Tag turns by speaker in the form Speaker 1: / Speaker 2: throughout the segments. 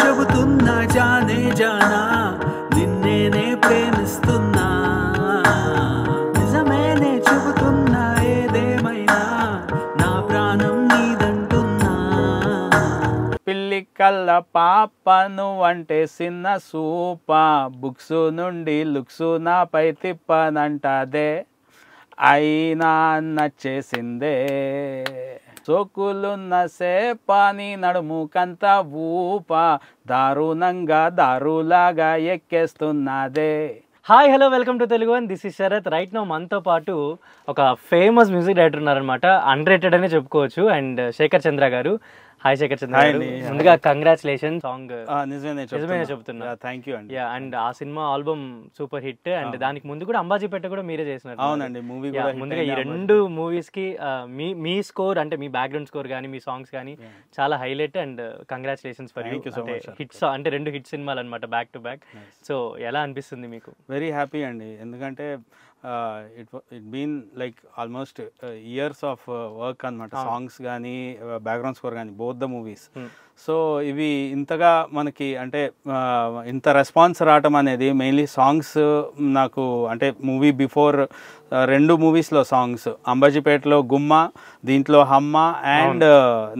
Speaker 1: చెబుతున్నా జానే జానా నిన్నేనే ప్రేమిస్తున్నా నిజమేనే చెబుతున్నా ఏదేమైనా నా ప్రాణం నీదంటున్నా పిల్లి కళ్ళ పాప నువ్వంటే చిన్న సూప బుక్స్ నుండి లుక్స్ నాపై తిప్పనంటాదే అయినా నచ్చేసిందే సోకులున్న సేపాని నడుముకంత
Speaker 2: ఊప దారుణంగా దారులాగా ఎక్కేస్తున్నదే hi hello welcome to Telugu and this is Sharath right now మనతో పాటు ఒక ఫేమస్ మ్యూజిక్ డైరెక్టర్ ఉన్నారనమాట రేటెడ్ అనే చెప్పుకోవచ్చు అండ్ శేఖర్ చంద్ర గారు హాయ్ శేఖర్ చంద్ర ముందుగా కంగ్రాచులేషన్ సాంగ్ నిజమే చెప్తున్నా థ్యాంక్ యూ అండి అండ్ ఆ సినిమా ఆల్బమ్ సూపర్ హిట్ అండ్ దానికి ముందు కూడా అంబాజీ పెట్ట కూడా మీరే చేసినారు అవునండి మూవీ ముందుగా ఈ రెండు మూవీస్ కి uh, మీ మీ స్కోర్ అంటే మీ బ్యాక్గ్రౌండ్ స్కోర్ కానీ మీ సాంగ్స్ కానీ చాలా highlight and congratulations for you hits అంటే రెండు హిట్ సినిమాలు అనమాట బ్యాక్ టు బ్యాక్ సో ఎలా అనిపిస్తుంది మీకు
Speaker 1: వెరీ హ్యాపీ అండి ఎందుకంటే it it been like almost years of work అనమాట సాంగ్స్ కానీ బ్యాక్గ్రౌండ్ స్కోర్ కానీ బోత్ ద మూవీస్ సో ఇవి ఇంతగా మనకి అంటే uh, ఇంత రెస్పాన్స్ రావటం అనేది మెయిన్లీ సాంగ్స్ uh, నాకు అంటే మూవీ బిఫోర్ uh, రెండు మూవీస్లో సాంగ్స్ అంబాజీపేటలో గుమ్మ దీంట్లో హమ్మ అండ్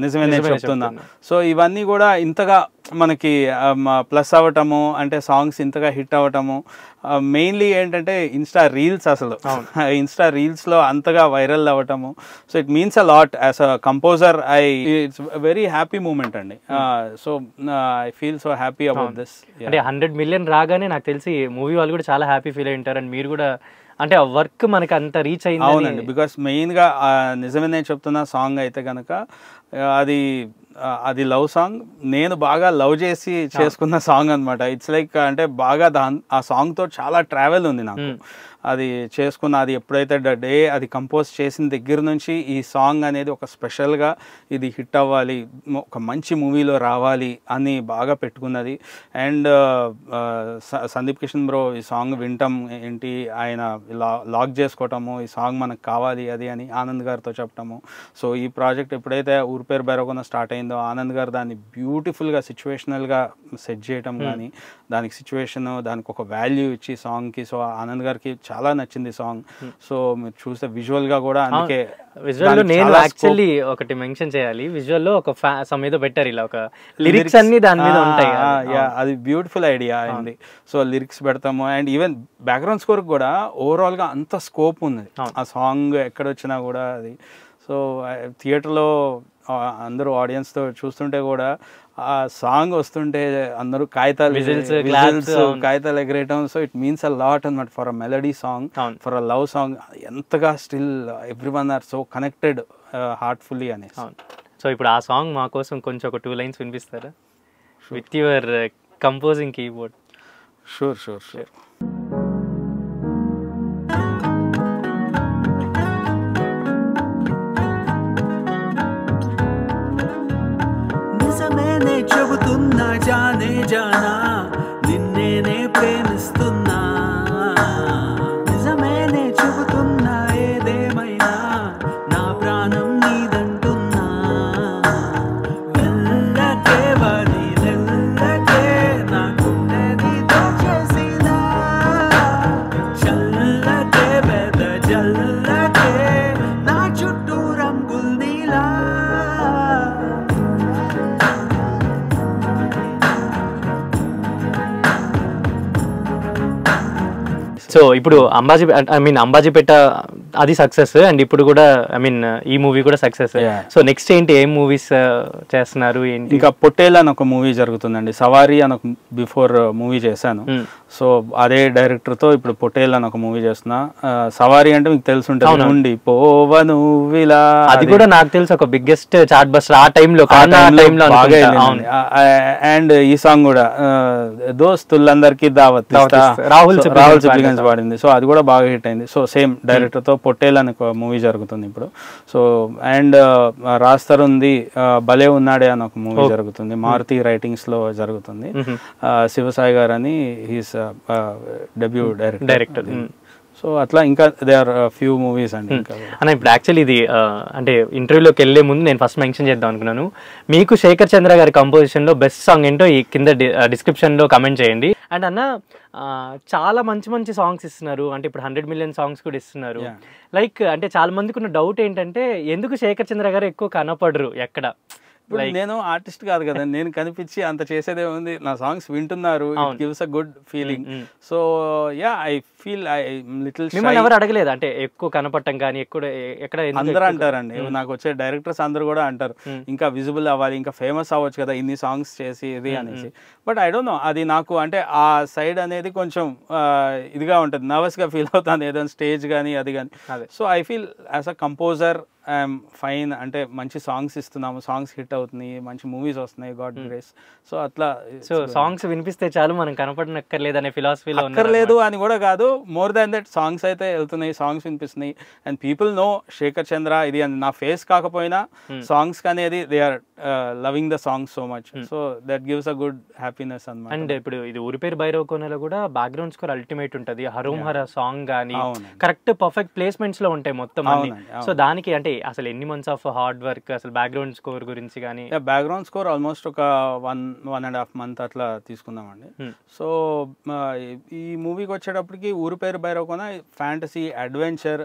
Speaker 1: నిజమే నేను చెప్తున్నా సో ఇవన్నీ కూడా ఇంతగా మనకి ప్లస్ అవ్వటము అంటే సాంగ్స్ ఇంతగా హిట్ అవ్వటము మెయిన్లీ ఏంటంటే ఇన్స్టా రీల్స్ అసలు ఇన్స్టా రీల్స్లో అంతగా వైరల్ అవ్వటము so it means a lot as a composer I it's very happy moment అండి
Speaker 2: so I feel so happy about this అంటే హండ్రెడ్ మిలియన్ రాగానే నాకు తెలిసి మూవీ వాళ్ళు కూడా చాలా హ్యాపీ ఫీల్ అయ్యి ఉంటారు అండ్ మీరు కూడా అంటే ఆ వర్క్ మనకి అంత రీచ్ అయింది అవునండి
Speaker 1: బికాస్ మెయిన్గా నిజమే నేను చెప్తున్న సాంగ్ అయితే కనుక అది అది లవ్ సాంగ్ నేను బాగా లవ్ చేసి చేసుకున్న సాంగ్ అనమాట ఇట్స్ లైక్ అంటే బాగా దాని ఆ సాంగ్తో చాలా ట్రావెల్ ఉంది నాకు అది చేసుకున్న అది ఎప్పుడైతే డే అది కంపోజ్ చేసిన దగ్గర నుంచి ఈ సాంగ్ అనేది ఒక స్పెషల్గా ఇది హిట్ అవ్వాలి ఒక మంచి మూవీలో రావాలి అని బాగా పెట్టుకున్నది అండ్ సందీప్ కిషన్ బ్రో ఈ సాంగ్ వింటాం ఏంటి ఆయన లా లాక్ చేసుకోవటము ఈ సాంగ్ మనకు కావాలి అది అని ఆనంద్ గారితో చెప్పటము సో ఈ ప్రాజెక్ట్ ఎప్పుడైతే ఊరిపేరు బెరగకుండా స్టార్ట్ అయిందో ఆనంద్ గారు దాన్ని బ్యూటిఫుల్గా సిచ్యువేషనల్గా సెట్ చేయటం కానీ దానికి సిచ్యువేషన్ దానికి ఒక వాల్యూ ఇచ్చి సాంగ్కి సో ఆనంద్ గారికి చాలా చాలా నచ్చింది సాంగ్ hmm. సో మీరు చూస్తే విజువల్ గా కూడా అందుకే విజువల్ నేను యాక్చువల్లీ
Speaker 2: ఒకటి మెన్షన్ చేయాలి విజువల్ లో ఒక సమ్ ఏదో పెట్టారు ఇలా ఒక లిరిక్స్ అన్ని దాని మీద ఉంటాయి అది బ్యూటిఫుల్ ఐడియా అయింది సో లిరిక్స్ పెడతాము అండ్ ఈవెన్
Speaker 1: బ్యాక్గ్రౌండ్ స్కోర్ కూడా ఓవరాల్ గా అంత స్కోప్ ఉంది ఆ సాంగ్ ఎక్కడ వచ్చినా కూడా అది సో థియేటర్లో అందరూ ఆడియన్స్తో చూస్తుంటే కూడా ఆ సాంగ్ వస్తుంటే అందరూ కాగితాలు కాగితాలు ఎగరేయటం so it means a lot అనమాట for a melody song for a love song ఎంతగా still everyone are so connected
Speaker 2: heartfully అనే సో ఇప్పుడు ఆ సాంగ్ మా కోసం కొంచెం ఒక టూ లైన్స్ వినిపిస్తారా with your composing keyboard sure sure sure so ఇప్పుడు అంబాజీ ఐ మీన్ అంబాజీ పెట్ట అది సక్సెస్ అండ్ ఇప్పుడు కూడా ఐ మీన్ ఈ మూవీ కూడా సక్సెస్ సో నెక్స్ట్ ఏంటి ఏం మూవీస్ uh, చేస్తున్నారు ఏంటి ఇంకా పొట్టేల్ అని ఒక మూవీ
Speaker 1: జరుగుతుందండి సవారీ అని ఒక బిఫోర్ మూవీ uh, చేశాను hmm. సో అదే డైరెక్టర్తో ఇప్పుడు పొటేల్ అని ఒక మూవీ చేస్తున్నా సవారీ అంటే మీకు తెలిసి ఉండి పోవ నువ్విలా అది కూడా నాకు
Speaker 2: తెలుసు ఒక బిగ్గెస్ట్ చార్ట్ బస్ ఆ టైంలో
Speaker 1: అండ్ ఈ సాంగ్ కూడా దోస్తులందరికీ దావత్ రాహుల్ రాహుల్ సిప్లిగన్స్ పాడింది సో అది కూడా బాగా హిట్ అయింది సో సేమ్ డైరెక్టర్తో పొట్టేల్ అని ఒక మూవీ జరుగుతుంది ఇప్పుడు సో అండ్ రాస్తర్ ఉంది భలే ఉన్నాడే అని ఒక మూవీ జరుగుతుంది మారుతి రైటింగ్స్ లో జరుగుతుంది శివసాయి గారు అని his debut director
Speaker 2: director so అట్లా ఇంకా దే ఆర్ ఫ్యూ మూవీస్ అండి hmm. అన్న ఇప్పుడు యాక్చువల్లీ ఇది uh, అంటే ఇంటర్వ్యూలోకి వెళ్లే ముందు నేను ఫస్ట్ మెన్షన్ చేద్దాం అనుకున్నాను మీకు శేఖర్ చంద్ర గారి కంపోజిషన్లో బెస్ట్ సాంగ్ ఏంటో ఈ కింద డిస్క్రిప్షన్లో uh, కమెంట్ చేయండి అండ్ అన్న uh, చాలా మంచి మంచి సాంగ్స్ ఇస్తున్నారు అంటే ఇప్పుడు హండ్రెడ్ మిలియన్ సాంగ్స్ కూడా ఇస్తున్నారు లైక్ అంటే చాలా మందికి ఉన్న డౌట్ ఏంటంటే ఎందుకు శేఖర్ చంద్ర గారు ఎక్కువ కనపడరు ఎక్కడ ఇప్పుడు నేను ఆర్టిస్ట్ కాదు కదా నేను కనిపించి
Speaker 1: అంత చేసేదే ఉంది నా సాంగ్స్ వింటున్నారు it gives a good feeling so yeah I feel I little మిమ్మల్ని ఎవరు అడగలేదు
Speaker 2: అంటే ఎక్కువ కనపడటం కానీ ఎక్కడ ఎక్కడ అందరూ అంటారండి నాకు
Speaker 1: వచ్చే డైరెక్టర్స్ అందరూ కూడా అంటారు ఇంకా విజిబుల్ అవ్వాలి ఇంకా ఫేమస్ అవ్వచ్చు కదా ఇన్ని సాంగ్స్ చేసి ఇది అనేసి బట్ ఐ డోంట్ నో అది నాకు అంటే ఆ సైడ్ అనేది కొంచెం ఇదిగా ఉంటుంది నర్వస్గా ఫీల్ అవుతుంది ఏదైనా స్టేజ్ కానీ అది కానీ so I feel as a composer I'm fine అంటే మంచి సాంగ్స్ ఇస్తున్నాము సాంగ్స్ హిట్ అవుతున్నాయి మంచి మూవీస్ వస్తున్నాయి గాడ్ గ్రేస్
Speaker 2: సో అట్లా సో సాంగ్స్ వినిపిస్తే చాలు మనం కనపడనక్కర్లేదు అనే ఫిలాసఫీలో అక్కర్లేదు
Speaker 1: అని కూడా కాదు మోర్ దాన్ దట్ సాంగ్స్ అయితే వెళ్తున్నాయి సాంగ్స్ వినిపిస్తున్నాయి and people know Shekhar Chandra ఇది అండ్ నా ఫేస్ కాకపోయినా సాంగ్స్ అనేది they are loving the songs so much so that
Speaker 2: gives a good happiness అనమాట అండ్ ఇప్పుడు ఇది ఊరిపేరు భైరవ్ కోనలో కూడా బ్యాక్గ్రౌండ్ స్కోర్ అల్టిమేట్ ఉంటుంది హరోం హర సాంగ్ కానీ కరెక్ట్ పర్ఫెక్ట్ ప్లేస్మెంట్స్ లో ఉంటాయి మొత్తం సో దానికి అంటే అసలు ఎన్ని మంత్స్ ఆఫ్ హార్డ్ వర్క్ అసలు బ్యాక్గ్రౌండ్ స్కోర్ గురించి కానీ
Speaker 1: బ్యాక్గ్రౌండ్ స్కోర్ ఆల్మోస్ట్
Speaker 2: ఒక one
Speaker 1: one and half month అట్లా తీసుకుందామండి సో hmm. uh, ఈ మూవీకి వచ్చేటప్పటికి ఊరు Peru Bhairavakona fantasy adventure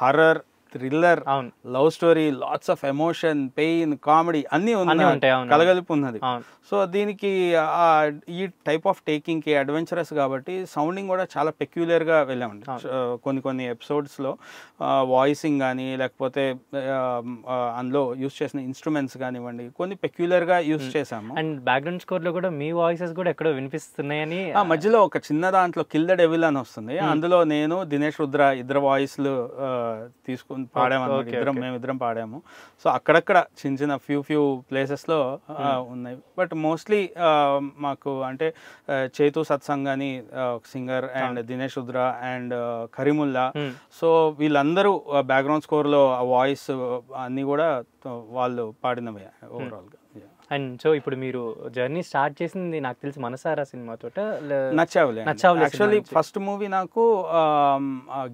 Speaker 1: horror thriller అవును love story lots of emotion pain comedy అన్ని ఉన్నాయి కలగలిపి ఉన్నది సో దీనికి ఈ టైప్ ఆఫ్ టేకింగ్ కి అడ్వెంచరస్ కాబట్టి సౌండింగ్ కూడా చాలా పెక్యులర్ గా వెళ్ళామండి కొన్ని కొన్ని ఎపిసోడ్స్ లో వాయిసింగ్ కానీ లేకపోతే అందులో యూస్ చేసిన ఇన్స్ట్రుమెంట్స్ కానివ్వండి కొన్ని పెక్యులర్ గా యూస్ చేసాము అండ్ బ్యాక్గ్రౌండ్
Speaker 2: స్కోర్ లో కూడా మీ వాయిసెస్ కూడా ఎక్కడో వినిపిస్తున్నాయని
Speaker 1: మధ్యలో ఒక చిన్న దాంట్లో కిల్ ద డెవిల్ అని వస్తుంది అందులో నేను దినేష్ రుద్ర ఇద్దరు వాయిస్లు తీసుకుని పాడాము ఇద్దరం మేమిద్దరం పాడాము సో అక్కడక్కడ చిన్న చిన్న ఫ్యూ ఫ్యూ ప్లేసెస్లో ఉన్నాయి బట్ మోస్ట్లీ మాకు అంటే చేతు సత్సంగ్ అని singer and Dinesh Rudra and Kareemulla so వీళ్ళందరూ బ్యాక్గ్రౌండ్ స్కోర్లో ఆ వాయిస్
Speaker 2: అన్నీ కూడా వాళ్ళు పాడినవి ఓవరాల్గా hmm. అండ్ సో ఇప్పుడు మీరు జర్నీ స్టార్ట్ చేసింది నాకు తెలిసి మనసారా సినిమాతో Nachavule Nachavule actually
Speaker 1: first movie నాకు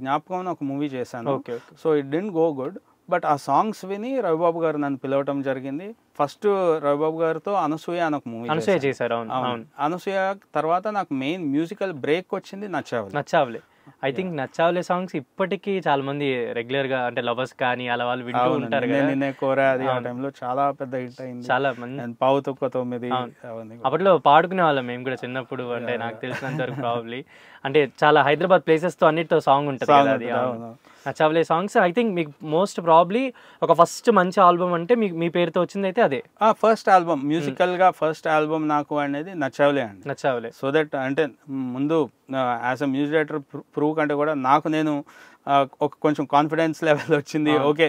Speaker 1: జ్ఞాపకం ఒక మూవీ చేశాను okay so it didn't go good but ఆ సాంగ్స్ విని రవిబాబు గారు నన్ను పిలవటం జరిగింది ఫస్ట్ రవిబాబు గారితో అనసూయ అని ఒక మూవీ అనసూయ చేశారు
Speaker 2: అవును అనసూయ తర్వాత నాకు మెయిన్ మ్యూజికల్ బ్రేక్ వచ్చింది Nachavule Nachavule I think Nachavule songs ఇప్పటికీ చాలా మంది రెగ్యులర్ గా అంటే లవర్స్ కానీ అలా వాళ్ళు వింటూ ఉంటారు కోరా అది ఆ టైంలో
Speaker 1: చాలా పెద్ద హిట్ అయింది చాలా మంది పావు తొక్క తొమ్మిది
Speaker 2: అప్పట్లో పాడుకునే వాళ్ళం మేము కూడా చిన్నప్పుడు అంటే నాకు తెలిసినంత వరకు ప్రాబ్లీ అంటే చాలా హైదరాబాద్ ప్లేసెస్ తో అన్నిటితో సాంగ్ ఉంటుంది అది సాంగ్స్ ఐ థింక్ మీకు మోస్ట్ ప్రాబ్లీ ఒక ఫస్ట్ మంచి ఆల్బమ్ అంటే మీ పేరుతో వచ్చింది అయితే అదే
Speaker 1: ఫస్ట్ ఆల్బమ్ మ్యూజికల్ గా ఫస్ట్ ఆల్బమ్ నాకు అనేది నచ్చవలే అండి నచ్చవలే సో దట్ అంటే ముందు as a music director prove కంటే కూడా నాకు నేను ఒక కొంచెం కాన్ఫిడెన్స్ లెవెల్ వచ్చింది okay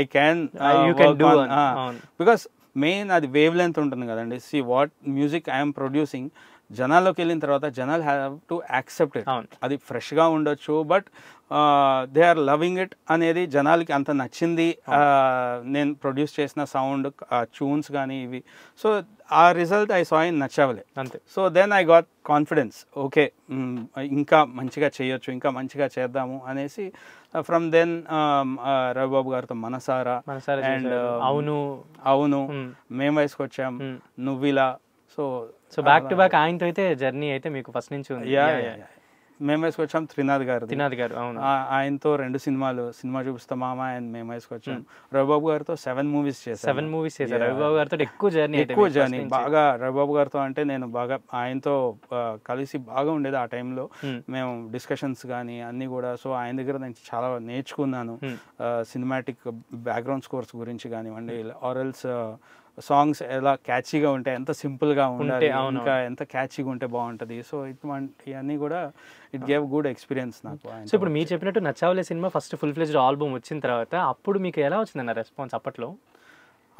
Speaker 1: I can you do because main అది వేవ్ లెంత్ ఉంటుంది కదండి see what music I'm producing జనాల్లోకి వెళ్ళిన తర్వాత జనాలు హ్యావ్ టు యాక్సెప్ట్ ఇట్ అది ఫ్రెష్గా ఉండొచ్చు but they are loving it అనేది జనాలకి అంత నచ్చింది uh, నేను ప్రొడ్యూస్ చేసిన సౌండ్ చూన్స్ uh, కానీ ఇవి సో ఆ రిజల్ట్ ఐ సాయి నచ్చవలే అంతే so then I got confidence okay ఇంకా మంచిగా చేయొచ్చు ఇంకా మంచిగా చేద్దాము అనేసి from uh, then um, Ravi Babu గారితో మనసారా అండ్ um, అవును అవును hmm. Memu Vayasukochamu hmm. Nuvvila so so back to back
Speaker 2: ఆయనతో అయితే జర్నీ అయితే మీకు ఫస్ట్ నుంచి ఉంది
Speaker 1: మేము వేసుకొచ్చాం త్రినాథ్ గారు త్రినాథ్ గారు అవును ఆయనతో రెండు సినిమాలు సినిమా చూపిస్తా మామ అండ్ మేము వేసుకొచ్చాం hmm. రవిబాబు గారితో సెవెన్ మూవీస్ చేశాను సెవెన్ మూవీస్ చేశాను రవిబాబు గారితో ఎక్కువ జర్నీ ఎక్కువ జర్నీ బాగా రవిబాబు గారితో అంటే నేను బాగా ఆయనతో కలిసి బాగా ఉండేది ఆ టైంలో hmm. మేము డిస్కషన్స్ కానీ అన్ని కూడా సో ఆయన దగ్గర నేను చాలా నేర్చుకున్నాను సినిమాటిక్ బ్యాక్గ్రౌండ్ స్కోర్స్ గురించి కానివ్వండి ఆర్ఎల్స్ hmm. సాంగ్స్ ఎలా క్యాచీగా ఉంటాయి ఎంత సింపుల్గా ఉంటే ఇంకా ఎంత క్యాచీగా ఉంటే బాగుంటుంది సో ఇటువంటి ఇవన్నీ కూడా ఇట్ గేవ్ గుడ్ ఎక్స్పీరియన్స్
Speaker 2: నాకు సో ఇప్పుడు మీరు చెప్పినట్టు నచ్చావలే సినిమా ఫస్ట్ ఫుల్ ఫ్లెజ్డ్ ఆల్బమ్ వచ్చిన తర్వాత అప్పుడు మీకు ఎలా వచ్చిందన్న రెస్పాన్స్ అప్పట్లో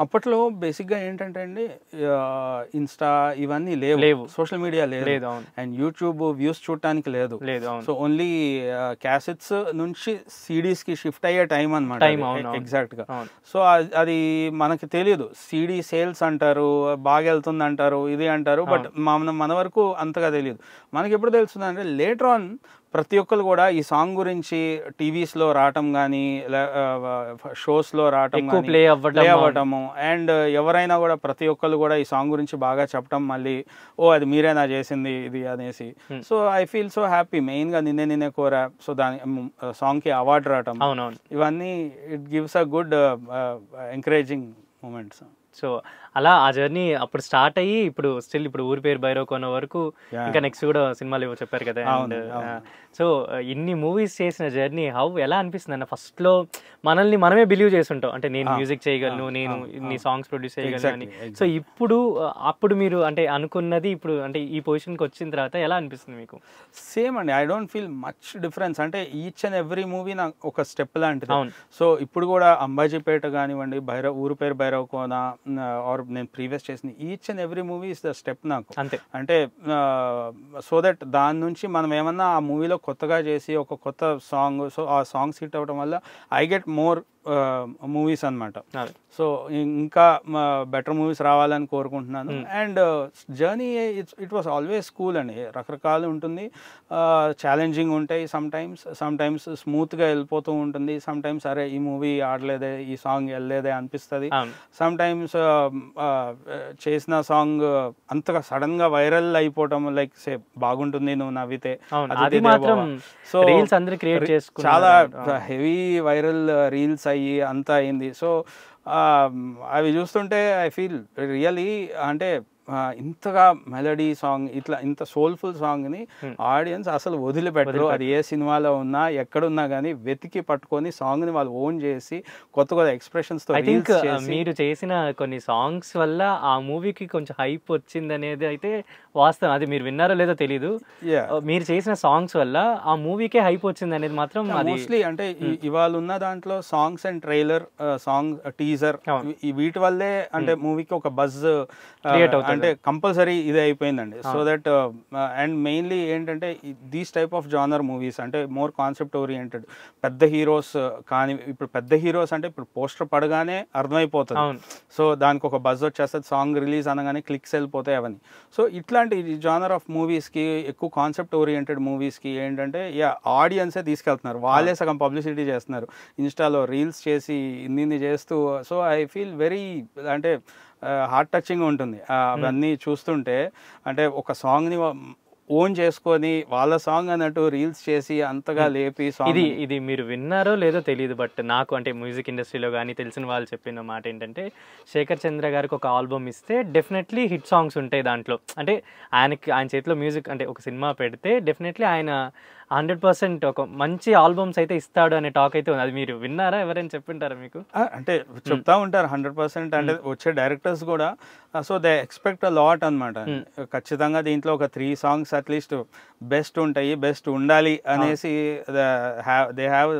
Speaker 2: అప్పట్లో బేసిక్గా ఏంటంటే అండి ఇన్స్టా
Speaker 1: ఇవన్నీ లేవు లేవు సోషల్ మీడియా లేదు అండ్ యూట్యూబ్ వ్యూస్ చూడటానికి లేదు లేదు సో ఓన్లీ క్యాసెట్స్ నుంచి సిడీస్ కి షిఫ్ట్ అయ్యే టైం అనమాట ఎగ్జాక్ట్ గా సో అది మనకి తెలియదు సిడీ సేల్స్ అంటారు బాగా వెళ్తుంది అంటారు ఇది అంటారు బట్ మన మన వరకు అంతగా తెలియదు మనకి ఎప్పుడు తెలుస్తుంది అంటే లేటర్ ఆన్ ప్రతి ఒక్కరు కూడా ఈ సాంగ్ గురించి టీవీస్ లో రావటం కానీ లో రావటం ప్లే అవ్వటము అండ్ ఎవరైనా కూడా ప్రతి ఒక్కరు కూడా ఈ సాంగ్ గురించి బాగా చెప్పటం మళ్ళీ ఓ అది మీరేనా చేసింది ఇది అనేసి so I feel so happy main గా నిన్నే నిన్నే కోరా సో దాని సాంగ్ కి అవార్డు రావటం ఇవన్నీ it gives a good
Speaker 2: encouraging moments so అలా ఆ జర్నీ అప్పుడు స్టార్ట్ అయ్యి ఇప్పుడు స్టిల్ ఇప్పుడు ఊరి పేరు బైరోకోన వరకు ఇంకా నెక్స్ట్ కూడా సినిమాలు ఇవ్వ చెప్పారు కదా అండ్ సో ఇన్ని మూవీస్ చేసిన జర్నీ హౌ ఎలా అనిపిస్తుంది అన్న ఫస్ట్ లో మనల్ని మనమే బిలీవ్ ఉంటాం అంటే నేను మ్యూజిక్ చేయగలను నేను ఇన్ని సాంగ్స్ ప్రొడ్యూస్ చేయగలను అని సో ఇప్పుడు అప్పుడు మీరు అంటే అనుకున్నది ఇప్పుడు అంటే ఈ పొజిషన్కి వచ్చిన తర్వాత ఎలా అనిపిస్తుంది మీకు సేమ్ అండి I don't feel much
Speaker 1: difference అంటే ఈచ్ అండ్ ఎవ్రీ మూవీ నాకు ఒక స్టెప్ లాంటిది సో ఇప్పుడు కూడా అంబాజీపేట కానివ్వండి భైరవ్ ఊరు పేరు భైరవ్ కోన ఆర్ నేను ప్రీవియస్ చేసిన each and every movie is the step నాకు అంతే అంటే సో దట్ దాని నుంచి మనం ఏమన్నా ఆ మూవీలో కొత్తగా చేసి ఒక కొత్త సాంగ్ సో ఆ సాంగ్స్ హిట్ అవ్వడం వల్ల ఐ గెట్ మోర్ మూవీస్ అనమాట సో ఇంకా బెటర్ మూవీస్ రావాలని కోరుకుంటున్నాను and journey it was always cool అండి రకరకాలు ఉంటుంది ఛాలెంజింగ్ ఉంటాయి సమ్ టైమ్స్ సమ్ టైమ్స్ స్మూత్గా వెళ్ళిపోతూ ఉంటుంది సమ్ టైమ్స్ అరే ఈ మూవీ ఆడలేదే ఈ సాంగ్ వెళ్ళలేదే అనిపిస్తుంది సమ్ టైమ్స్ చేసిన సాంగ్ అంతగా సడన్ గా వైరల్ అయిపోవటం లైక్ సే బాగుంటుంది నువ్వు నవ్వితే సో క్రియేట్ చాలా హెవీ వైరల్ రీల్స్ అయి అయ్యి అంతా అయింది సో అవి చూస్తుంటే ఐ ఫీల్ రియలీ అంటే ఇంతగా మెలడీ సాంగ్ ఇట్లా ఇంత సోల్ఫుల్ సాంగ్ని ఆడియన్స్ అసలు వదిలిపెట్టరు అది ఏ సినిమాలో ఉన్నా ఎక్కడున్నా కానీ వెతికి పట్టుకొని సాంగ్ని వాళ్ళు ఓన్ చేసి కొత్త కొత్త ఎక్స్ప్రెషన్స్తో తో మీరు
Speaker 2: చేసిన కొన్ని సాంగ్స్ వల్ల ఆ మూవీకి కొంచెం హైప్ వచ్చింది అనేది అయితే వాస్తవం అది మీరు విన్నారో లేదో తెలీదు మీరు చేసిన సాంగ్స్ వల్ల ఆ మూవీకే హైప్ వచ్చింది అనేది మాత్రం మోస్ట్లీ అంటే
Speaker 1: ఇవాళ ఉన్న దాంట్లో songs and trailer song teaser వీటి వల్లే అంటే మూవీకి ఒక బజ్ క్రియేట్ అవుతుంది అంటే కంపల్సరీ ఇది అయిపోయిందండి సో దట్ అండ్ మెయిన్లీ ఏంటంటే these type of genre movies అంటే మోర్ కాన్సెప్ట్ ఓరియంటెడ్ పెద్ద హీరోస్ uh, కానీ ఇప్పుడు పెద్ద హీరోస్ అంటే ఇప్పుడు పోస్టర్ పడగానే అర్థమైపోతుంది సో దానికి ఒక బజ్ వచ్చేస్తుంది సాంగ్ రిలీజ్ అనగానే క్లిక్స్ వెళ్ళిపోతాయి అవన్నీ సో ఇట్లాంటి జానర్ ఆఫ్ మూవీస్కి ఎక్కువ కాన్సెప్ట్ ఓరియంటెడ్ మూవీస్కి ఏంటంటే యా ఆడియన్సే తీసుకెళ్తున్నారు వాళ్ళే సగం పబ్లిసిటీ చేస్తున్నారు ఇన్స్టాలో రీల్స్ చేసి ఇన్ని చేస్తూ సో ఐ ఫీల్ వెరీ అంటే హార్ట్ టచింగ్ ఉంటుంది hmm. అవన్నీ చూస్తుంటే
Speaker 2: అంటే ఒక సాంగ్ని ఓన్ చేసుకొని వాళ్ళ
Speaker 1: సాంగ్ అన్నట్టు రీల్స్ చేసి అంతగా hmm. లేపి సాంగ్ ఇది
Speaker 2: ఇది మీరు విన్నారో లేదో తెలియదు బట్ నాకు అంటే మ్యూజిక్ ఇండస్ట్రీలో కానీ తెలిసిన వాళ్ళు చెప్పిన మాట ఏంటంటే శేఖర్ చంద్ర గారికి ఒక ఆల్బమ్ ఇస్తే డెఫినెట్లీ హిట్ సాంగ్స్ ఉంటాయి దాంట్లో అంటే ఆయనకి ఆయన చేతిలో మ్యూజిక్ అంటే ఒక సినిమా పెడితే డెఫినెట్లీ ఆయన హండ్రెడ్ పర్సెంట్ ఒక మంచి ఆల్బమ్స్ అయితే ఇస్తాడు అనే టాక్ అయితే ఉంది అది మీరు విన్నారా ఎవరైనా చెప్పింటారా మీకు అంటే చెప్తా
Speaker 1: ఉంటారు హండ్రెడ్ పర్సెంట్ అంటే వచ్చే డైరెక్టర్స్ కూడా so they expect a lot అనమాట ఖచ్చితంగా దీంట్లో ఒక త్రీ సాంగ్స్ అట్లీస్ట్ బెస్ట్ ఉంటాయి బెస్ట్ ఉండాలి అనేసి they have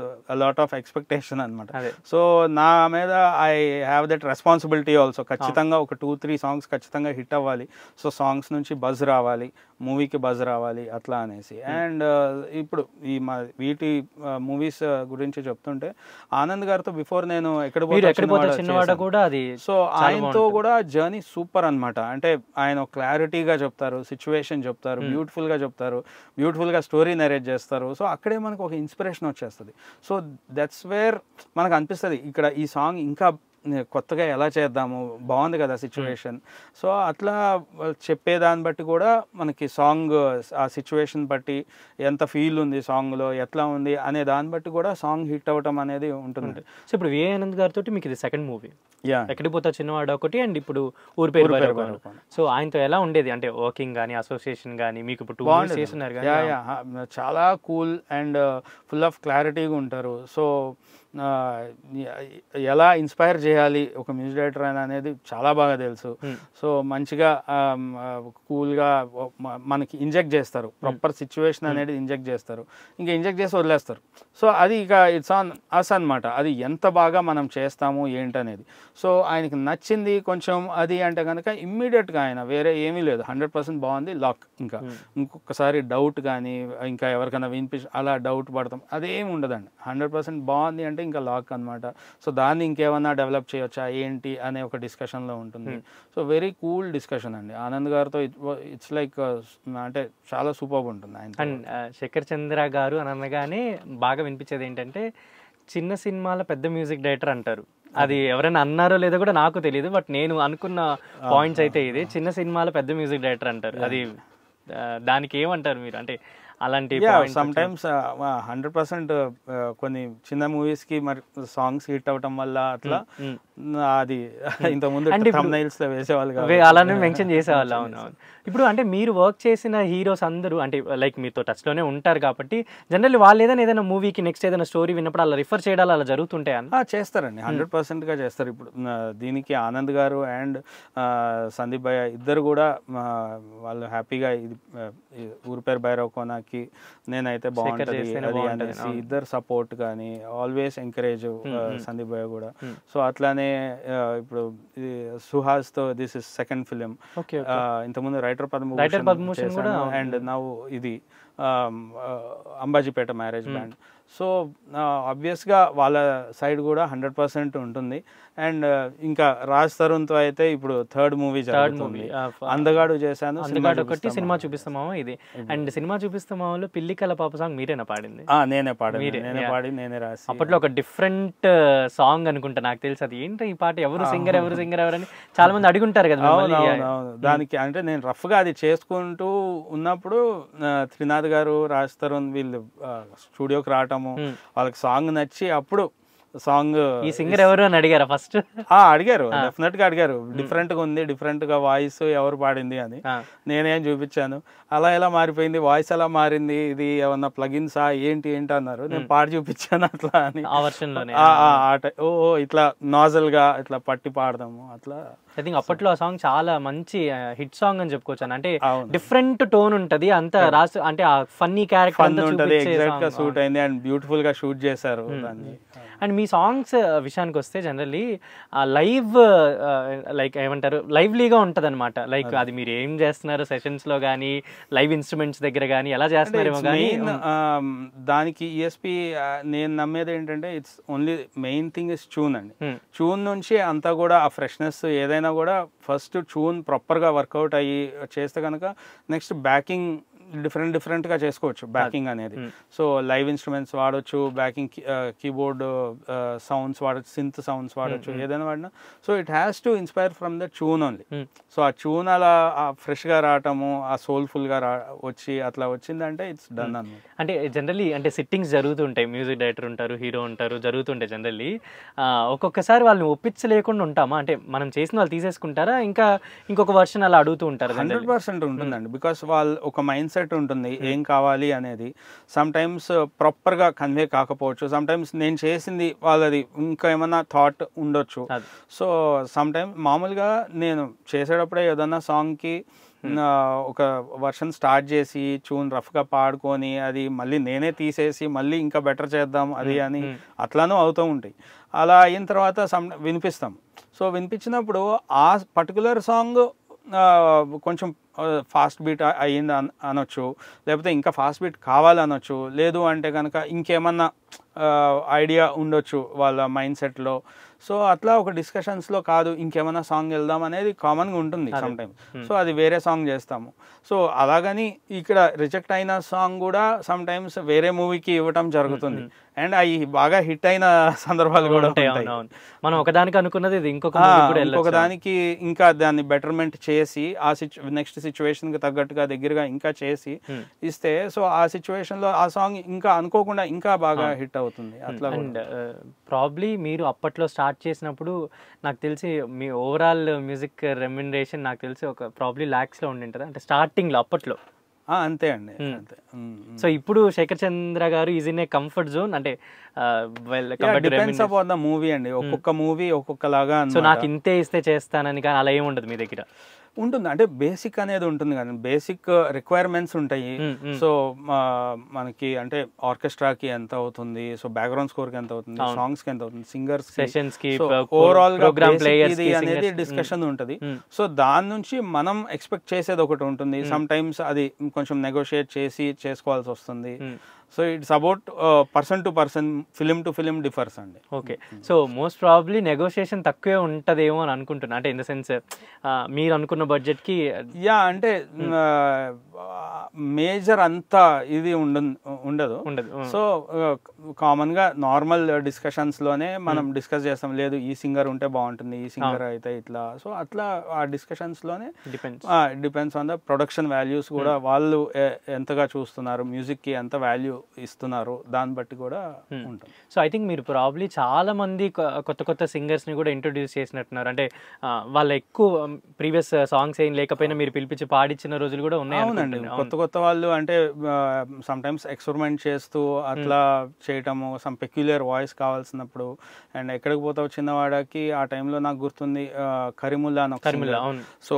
Speaker 1: lot of expectation అనమాట సో నా మీద I have that responsibility also ఖచ్చితంగా ఒక టూ త్రీ సాంగ్స్ ఖచ్చితంగా హిట్ అవ్వాలి సో సాంగ్స్ నుంచి బజ్ రావాలి మూవీకి బజ్ రావాలి అట్లా అనేసి అండ్ ఇప్పుడు ఈ మా వీటి మూవీస్ గురించి చెప్తుంటే ఆనంద్ గారితో బిఫోర్ నేను ఎక్కడ
Speaker 2: కూడా అది సో ఆయనతో
Speaker 1: కూడా జర్నీ సూపర్ అనమాట అంటే ఆయన క్లారిటీగా చెప్తారు సిచ్యువేషన్ చెప్తారు బ్యూటిఫుల్ గా చెప్తారు బ్యూటిఫుల్ hmm. గా స్టోరీ నరేట్ చేస్తారు సో అక్కడే మనకు ఒక ఇన్స్పిరేషన్ వచ్చేస్తుంది సో దట్స్ వేర్ మనకు అనిపిస్తుంది ఇక్కడ ఈ సాంగ్ ఇంకా కొత్తగా ఎలా చేద్దాము బాగుంది కదా సిచ్యువేషన్ hmm. సో అట్లా చెప్పేదాన్ని బట్టి కూడా మనకి సాంగ్ ఆ సిచ్యువేషన్ బట్టి ఎంత ఫీల్ ఉంది సాంగ్లో ఎట్లా ఉంది అనే దాన్ని బట్టి కూడా సాంగ్ హిట్ అవ్వటం అనేది ఉంటుంది సో hmm. ఇప్పుడు వి ఆనంద్ గారితో మీకు ఇది సెకండ్
Speaker 2: మూవీ ఎక్కడికి పోతా చిన్నవాడు ఒకటి అండ్ ఇప్పుడు ఊరి పేరు సో ఆయనతో ఎలా ఉండేది అంటే వర్కింగ్ కానీ అసోసియేషన్ కానీ మీకు ఇప్పుడు చేస్తున్నారు
Speaker 1: చాలా కూల్ అండ్ ఫుల్ ఆఫ్ క్లారిటీగా ఉంటారు సో ఎలా ఇన్స్పైర్ చేయాలి ఒక మ్యూజిక్ డైరెక్టర్ అని అనేది చాలా బాగా తెలుసు hmm. సో మంచిగా కూల్గా మనకి ఇంజెక్ట్ చేస్తారు hmm. Proper situation hmm. అనేది ఇంజెక్ట్ చేస్తారు ఇంకా ఇంజెక్ట్ చేసి వదిలేస్తారు సో అది ఇక ఇట్స్ ఆన్ అస్ అనమాట అది ఎంత బాగా మనం చేస్తాము ఏంటనేది సో ఆయనకి నచ్చింది కొంచెం అది అంటే కనుక ఇమ్మీడియట్గా ఆయన వేరే ఏమీ లేదు హండ్రెడ్ పర్సెంట్ బాగుంది లాక్ ఇంకా ఇంకొకసారి డౌట్ కానీ ఇంకా ఎవరికైనా వినిపి అలా డౌట్ పడతాం అదేమి ఉండదండి హండ్రెడ్ పర్సెంట్ బాగుంది అంటే ఇంకా లాక్ అనమాట సో దాన్ని ఇంకేమన్నా డెవలప్ చేయొచ్చా ఏంటి అనే ఒక డిస్కషన్లో ఉంటుంది hmm. So very cool discussion అండి ఆనంద్ గారితో
Speaker 2: ఇట్స్ లైక్ అంటే చాలా సూపర్ ఉంటుంది ఆయన అండ్ శేఖర్ చంద్ర గారు అని అనగానే బాగా వినిపించేది ఏంటంటే చిన్న సినిమాల పెద్ద మ్యూజిక్ డైరెక్టర్ అంటారు అది hmm. ఎవరైనా అన్నారో లేదో కూడా నాకు తెలియదు బట్ నేను అనుకున్న ah, పాయింట్స్ ah, అయితే ఇది ah. చిన్న సినిమాల పెద్ద మ్యూజిక్ డైరెక్టర్ అంటారు అది దానికి ఏమంటారు మీరు అంటే అలాంటి సమ్ టైమ్స్
Speaker 1: హండ్రెడ్ పర్సెంట్ కొన్ని చిన్న మూవీస్ కి మరి సాంగ్స్ హిట్ అవటం వల్ల అట్లా
Speaker 2: అది hmm. ఇంతకుముందు
Speaker 1: లో వేసేవాళ్ళు అలానే మెన్షన్ చేసేవాళ్ళు అవును
Speaker 2: ఇప్పుడు అంటే మీరు వర్క్ చేసిన హీరోస్ అందరూ అంటే లైక్ మీతో టచ్లోనే ఉంటారు కాబట్టి జనరల్లీ వాళ్ళు ఏదైనా ఏదైనా మూవీకి నెక్స్ట్ ఏదైనా స్టోరీ విన్నప్పుడు అలా రిఫర్ చేయడాలు అలా జరుగుతుంటాయి చేస్తారండి హండ్రెడ్ hmm. పర్సెంట్గా చేస్తారు
Speaker 1: ఇప్పుడు దీనికి ఆనంద్ గారు అండ్ సందీప్ భయ్య ఇద్దరు కూడా వాళ్ళు హ్యాపీగా ఇది ఊరి పేరు భైరవ్ కోనాకి నేనైతే బాగుంటుంది ఇద్దరు సపోర్ట్ కానీ ఆల్వేస్ ఎంకరేజ్ hmm, సందీప్ భయ్య కూడా సో అట్లానే ఇప్పుడు సుహాస్ తో దిస్ ఇస్ సెకండ్ ఫిలిం ఇంతకుముందు రైటర్ పద్మభూషణ్ అండ్ నవ్ ఇది Um, uh, Ambajipeta marriage band so ఆబ్వియస్గా వాళ్ళ సైడ్ కూడా హండ్రెడ్ పర్సెంట్ ఉంటుంది అండ్ uh, ఇంకా రాజ్ తరుణ్తో అయితే ఇప్పుడు థర్డ్ మూవీ మూవీ అందగాడు చేశాను అందగాడు ఒకటి సినిమా
Speaker 2: చూపిస్తామావో ఇది అండ్ hmm. సినిమా చూపిస్తామావోలో పిల్లి కల పాప సాంగ్ మీరేనా పాడింది నేనే పాడి నేనే పాడి నేనే రాసి అప్పట్లో ఒక డిఫరెంట్ సాంగ్ uh, అనుకుంటా నాకు తెలుసు అది ఏంటో ఈ పాట ఎవరు సింగర్ ఎవరు సింగర్ ఎవరని చాలా మంది అడుగుంటారు కదా దానికి అంటే నేను రఫ్ గా అది
Speaker 1: చేసుకుంటూ ఉన్నప్పుడు త్రినాథ్ గారు రాస్తారు వీళ్ళు స్టూడియోకి రావటము వాళ్ళకి సాంగ్ నచ్చి అప్పుడు సాంగ్ ఈ సింగర్ ఎవరు
Speaker 2: అని అడిగారా ఫస్ట్
Speaker 1: అడిగారు డెఫినెట్ గా అడిగారు డిఫరెంట్ గా ఉంది డిఫరెంట్ గా వాయిస్ ఎవరు పాడింది అని నేనేం చూపించాను అలా ఎలా మారిపోయింది వాయిస్ ఎలా మారింది ఇది ఏమన్నా ప్లగిన్సా ఏంటి ఏంటి అన్నారు నేను పాడి చూపించాను అట్లా అని ఓ ఇట్లా నాజల్ గా ఇట్లా పట్టి పాడదాము అట్లా
Speaker 2: ఐ థింక్ అప్పట్లో ఆ సాంగ్ చాలా మంచి హిట్ సాంగ్ అని చెప్పుకోవచ్చు అంటే డిఫరెంట్ టోన్ ఉంటది అంత రాసు అంటే ఆ ఫన్నీ క్యారెక్టర్ ఉంటది ఎగ్జాక్ట్ గా షూట్ అయింది
Speaker 1: అండ్ బ్యూటిఫుల్ గా షూట్ చేశారు దాన్ని
Speaker 2: అండ్ మీ సాంగ్స్ విషయానికి వస్తే జనరల్లీ లైవ్ లైక్ ఏమంటారు లైవ్లీగా ఉంటుంది అనమాట లైక్ అది మీరు ఏం చేస్తున్నారు సెషన్స్లో కానీ లైవ్ ఇన్స్ట్రుమెంట్స్ దగ్గర కానీ ఎలా చేస్తున్నారు కానీ
Speaker 1: దానికి ఈఎస్పి e నేను నమ్మేది ఏంటంటే it's only main thing is tune అండి చూన్ నుంచి అంతా కూడా ఆ ఫ్రెష్నెస్ ఏదైనా కూడా ఫస్ట్ చూన్ ప్రాపర్గా వర్కౌట్ అయ్యి చేస్తే కనుక నెక్స్ట్ బ్యాకింగ్ డిఫరెంట్ డిఫరెంట్గా చేసుకోవచ్చు బ్యాకింగ్ అనేది సో లైవ్ ఇన్స్ట్రుమెంట్స్ వాడచ్చు బ్యాకింగ్ కీబోర్డ్ సౌండ్స్ వాడచ్చు సింత్ సౌండ్స్ వాడచ్చు ఏదైనా వాడినా so it has to inspire from the tune only so ఆ ట్యూన్ అలా ఫ్రెష్గా రావటము ఆ సోల్ఫుల్గా రా వచ్చి అట్లా వచ్చిందంటే ఇట్స్ డన్ అనమాట
Speaker 2: అంటే జనరలీ అంటే సిట్టింగ్స్ జరుగుతుంటాయి మ్యూజిక్ డైరెక్టర్ ఉంటారు హీరో ఉంటారు జరుగుతుంటాయి జనరల్లీ ఒక్కొక్కసారి వాళ్ళని ఒప్పించలేకుండా ఉంటామా అంటే మనం చేసిన వాళ్ళు తీసేసుకుంటారా ఇంకా ఇంకొక వర్షన్ అలా అడుగుతూ ఉంటారు హండ్రెడ్ పర్సెంట్
Speaker 1: ఉంటుందండి బికాస్ వాళ్ళు ఒక మైండ్ సెట్ ఉంటుంది hmm. ఏం కావాలి అనేది సమ్ టైమ్స్ ప్రాపర్గా కన్వే కాకపోవచ్చు సమ్ టైమ్స్ నేను చేసింది వాళ్ళది ఇంకా ఏమన్నా థాట్ ఉండొచ్చు సో సమ్ మామూలుగా నేను చేసేటప్పుడే ఏదన్నా సాంగ్కి hmm. ఒక వర్షన్ స్టార్ట్ చేసి చూన్ రఫ్గా పాడుకొని అది మళ్ళీ నేనే తీసేసి మళ్ళీ ఇంకా బెటర్ చేద్దాం అది hmm. అని అట్లానూ అవుతూ ఉంటాయి అలా అయిన తర్వాత సమ్ వినిపిస్తాం సో వినిపించినప్పుడు ఆ పర్టికులర్ సాంగ్ కొంచెం ఫాస్ట్ బీట్ అయ్యింది అనొచ్చు లేకపోతే ఇంకా ఫాస్ట్ బీట్ కావాలనొచ్చు లేదు అంటే కనుక ఇంకేమన్నా ఐడియా ఉండొచ్చు వాళ్ళ మైండ్ సెట్లో సో అట్లా ఒక డిస్కషన్స్లో కాదు ఇంకేమైనా సాంగ్ వెళ్దాం అనేది కామన్గా ఉంటుంది సమ్టైమ్స్ సో అది వేరే సాంగ్ చేస్తాము సో అలాగని ఇక్కడ రిజెక్ట్ అయిన సాంగ్ కూడా సమ్టైమ్స్ వేరే మూవీకి ఇవ్వటం జరుగుతుంది అండ్ అవి బాగా హిట్ అయిన సందర్భాలు కూడా ఉంటాయి మనం ఒకదానికి అనుకున్నది ఇంకొక దానికి ఇంకా దాన్ని బెటర్మెంట్ చేసి ఆ సిచ్ నెక్స్ట్ సిచ్యువేషన్కి తగ్గట్టుగా దగ్గరగా ఇంకా చేసి hmm. ఇస్తే సో ఆ సిచ్యువేషన్లో ఆ సాంగ్ ఇంకా అనుకోకుండా ఇంకా బాగా హిట్ hmm. అవుతుంది hmm. అట్లా అండ్
Speaker 2: ప్రాబ్లీ uh, మీరు అప్పట్లో స్టార్ట్ చేసినప్పుడు నాకు తెలిసి మీ ఓవరాల్ మ్యూజిక్ రెమ్యునరేషన్ నాకు తెలిసి ఒక ప్రాబ్లీ ల్యాక్స్లో ఉండింటారు అంటే స్టార్టింగ్లో అప్పట్లో అంతే అండి అంతే సో ఇప్పుడు శేఖర్ చంద్ర గారు is in a comfort zone అంటే డిపెండ్స్ అపాన్ ద మూవీ అండి ఒక్కొక్క మూవీ ఒక్కొక్కలాగా సో నాకు ఇంతే ఇస్తే చేస్తానని కానీ అలా ఏమి ఉండదు మీ దగ్గర
Speaker 1: ఉంటుంది అంటే బేసిక్ అనేది ఉంటుంది కానీ బేసిక్ రిక్వైర్మెంట్స్ ఉంటాయి సో మనకి అంటే ఆర్కెస్ట్రాకి ఎంత అవుతుంది సో బ్యాక్గ్రౌండ్ స్కోర్ కి ఎంత అవుతుంది సాంగ్స్ కి ఎంత అవుతుంది సింగర్స్ సెషన్స్ కి ఓవరాల్ ఇది అనేది డిస్కషన్ ఉంటుంది సో దాని నుంచి మనం ఎక్స్పెక్ట్ చేసేది ఒకటి ఉంటుంది సమ్ టైమ్స్ అది కొంచెం నెగోషియేట్ చేసి చేసుకోవాల్సి వస్తుంది so it's about person to person film to film differs అండి
Speaker 2: okay so most probably negotiation తక్కువే ఉంటుందేమో అని అనుకుంటున్నా అంటే ఇన్ ద సెన్స్ మీరు అనుకున్న బడ్జెట్కి యా అంటే
Speaker 1: మేజర్ అంతా ఇది
Speaker 2: ఉండదు ఉండదు సో
Speaker 1: కామన్గా నార్మల్ డిస్కషన్స్లోనే మనం డిస్కస్ చేస్తాం లేదు ఈ సింగర్ ఉంటే బాగుంటుంది ఈ సింగర్ అయితే ఇట్లా సో అట్లా ఆ డిస్కషన్స్లోనే depends depends on the production values కూడా వాళ్ళు ఎంతగా చూస్తున్నారు మ్యూజిక్కి ఎంత వాల్యూ ఇస్తున్నారు దాన్ని
Speaker 2: బట్టి కూడా ఉంటుంది సో ఐ థింక్ మీరు ప్రాబ్లీ చాలా మంది కొత్త కొత్త సింగర్స్ ని కూడా ఇంట్రొడ్యూస్ చేసినట్టున్నారు అంటే వాళ్ళ ఎక్కువ ప్రీవియస్ సాంగ్స్ uh, ఏం లేకపోయినా మీరు పిలిపించి పాడించిన రోజులు కూడా ఉన్నాయి అవునండి కొత్త
Speaker 1: కొత్త వాళ్ళు అంటే సమ్ టైమ్స్ ఎక్స్పెరిమెంట్ చేస్తూ అట్లా hmm. చేయటము సమ్ పెక్యులర్ వాయిస్ కావాల్సినప్పుడు అండ్ ఎక్కడికి పోతావు చిన్నవాడకి ఆ టైంలో నాకు గుర్తుంది కరిముల్లా అని కరిముల్లా అవును సో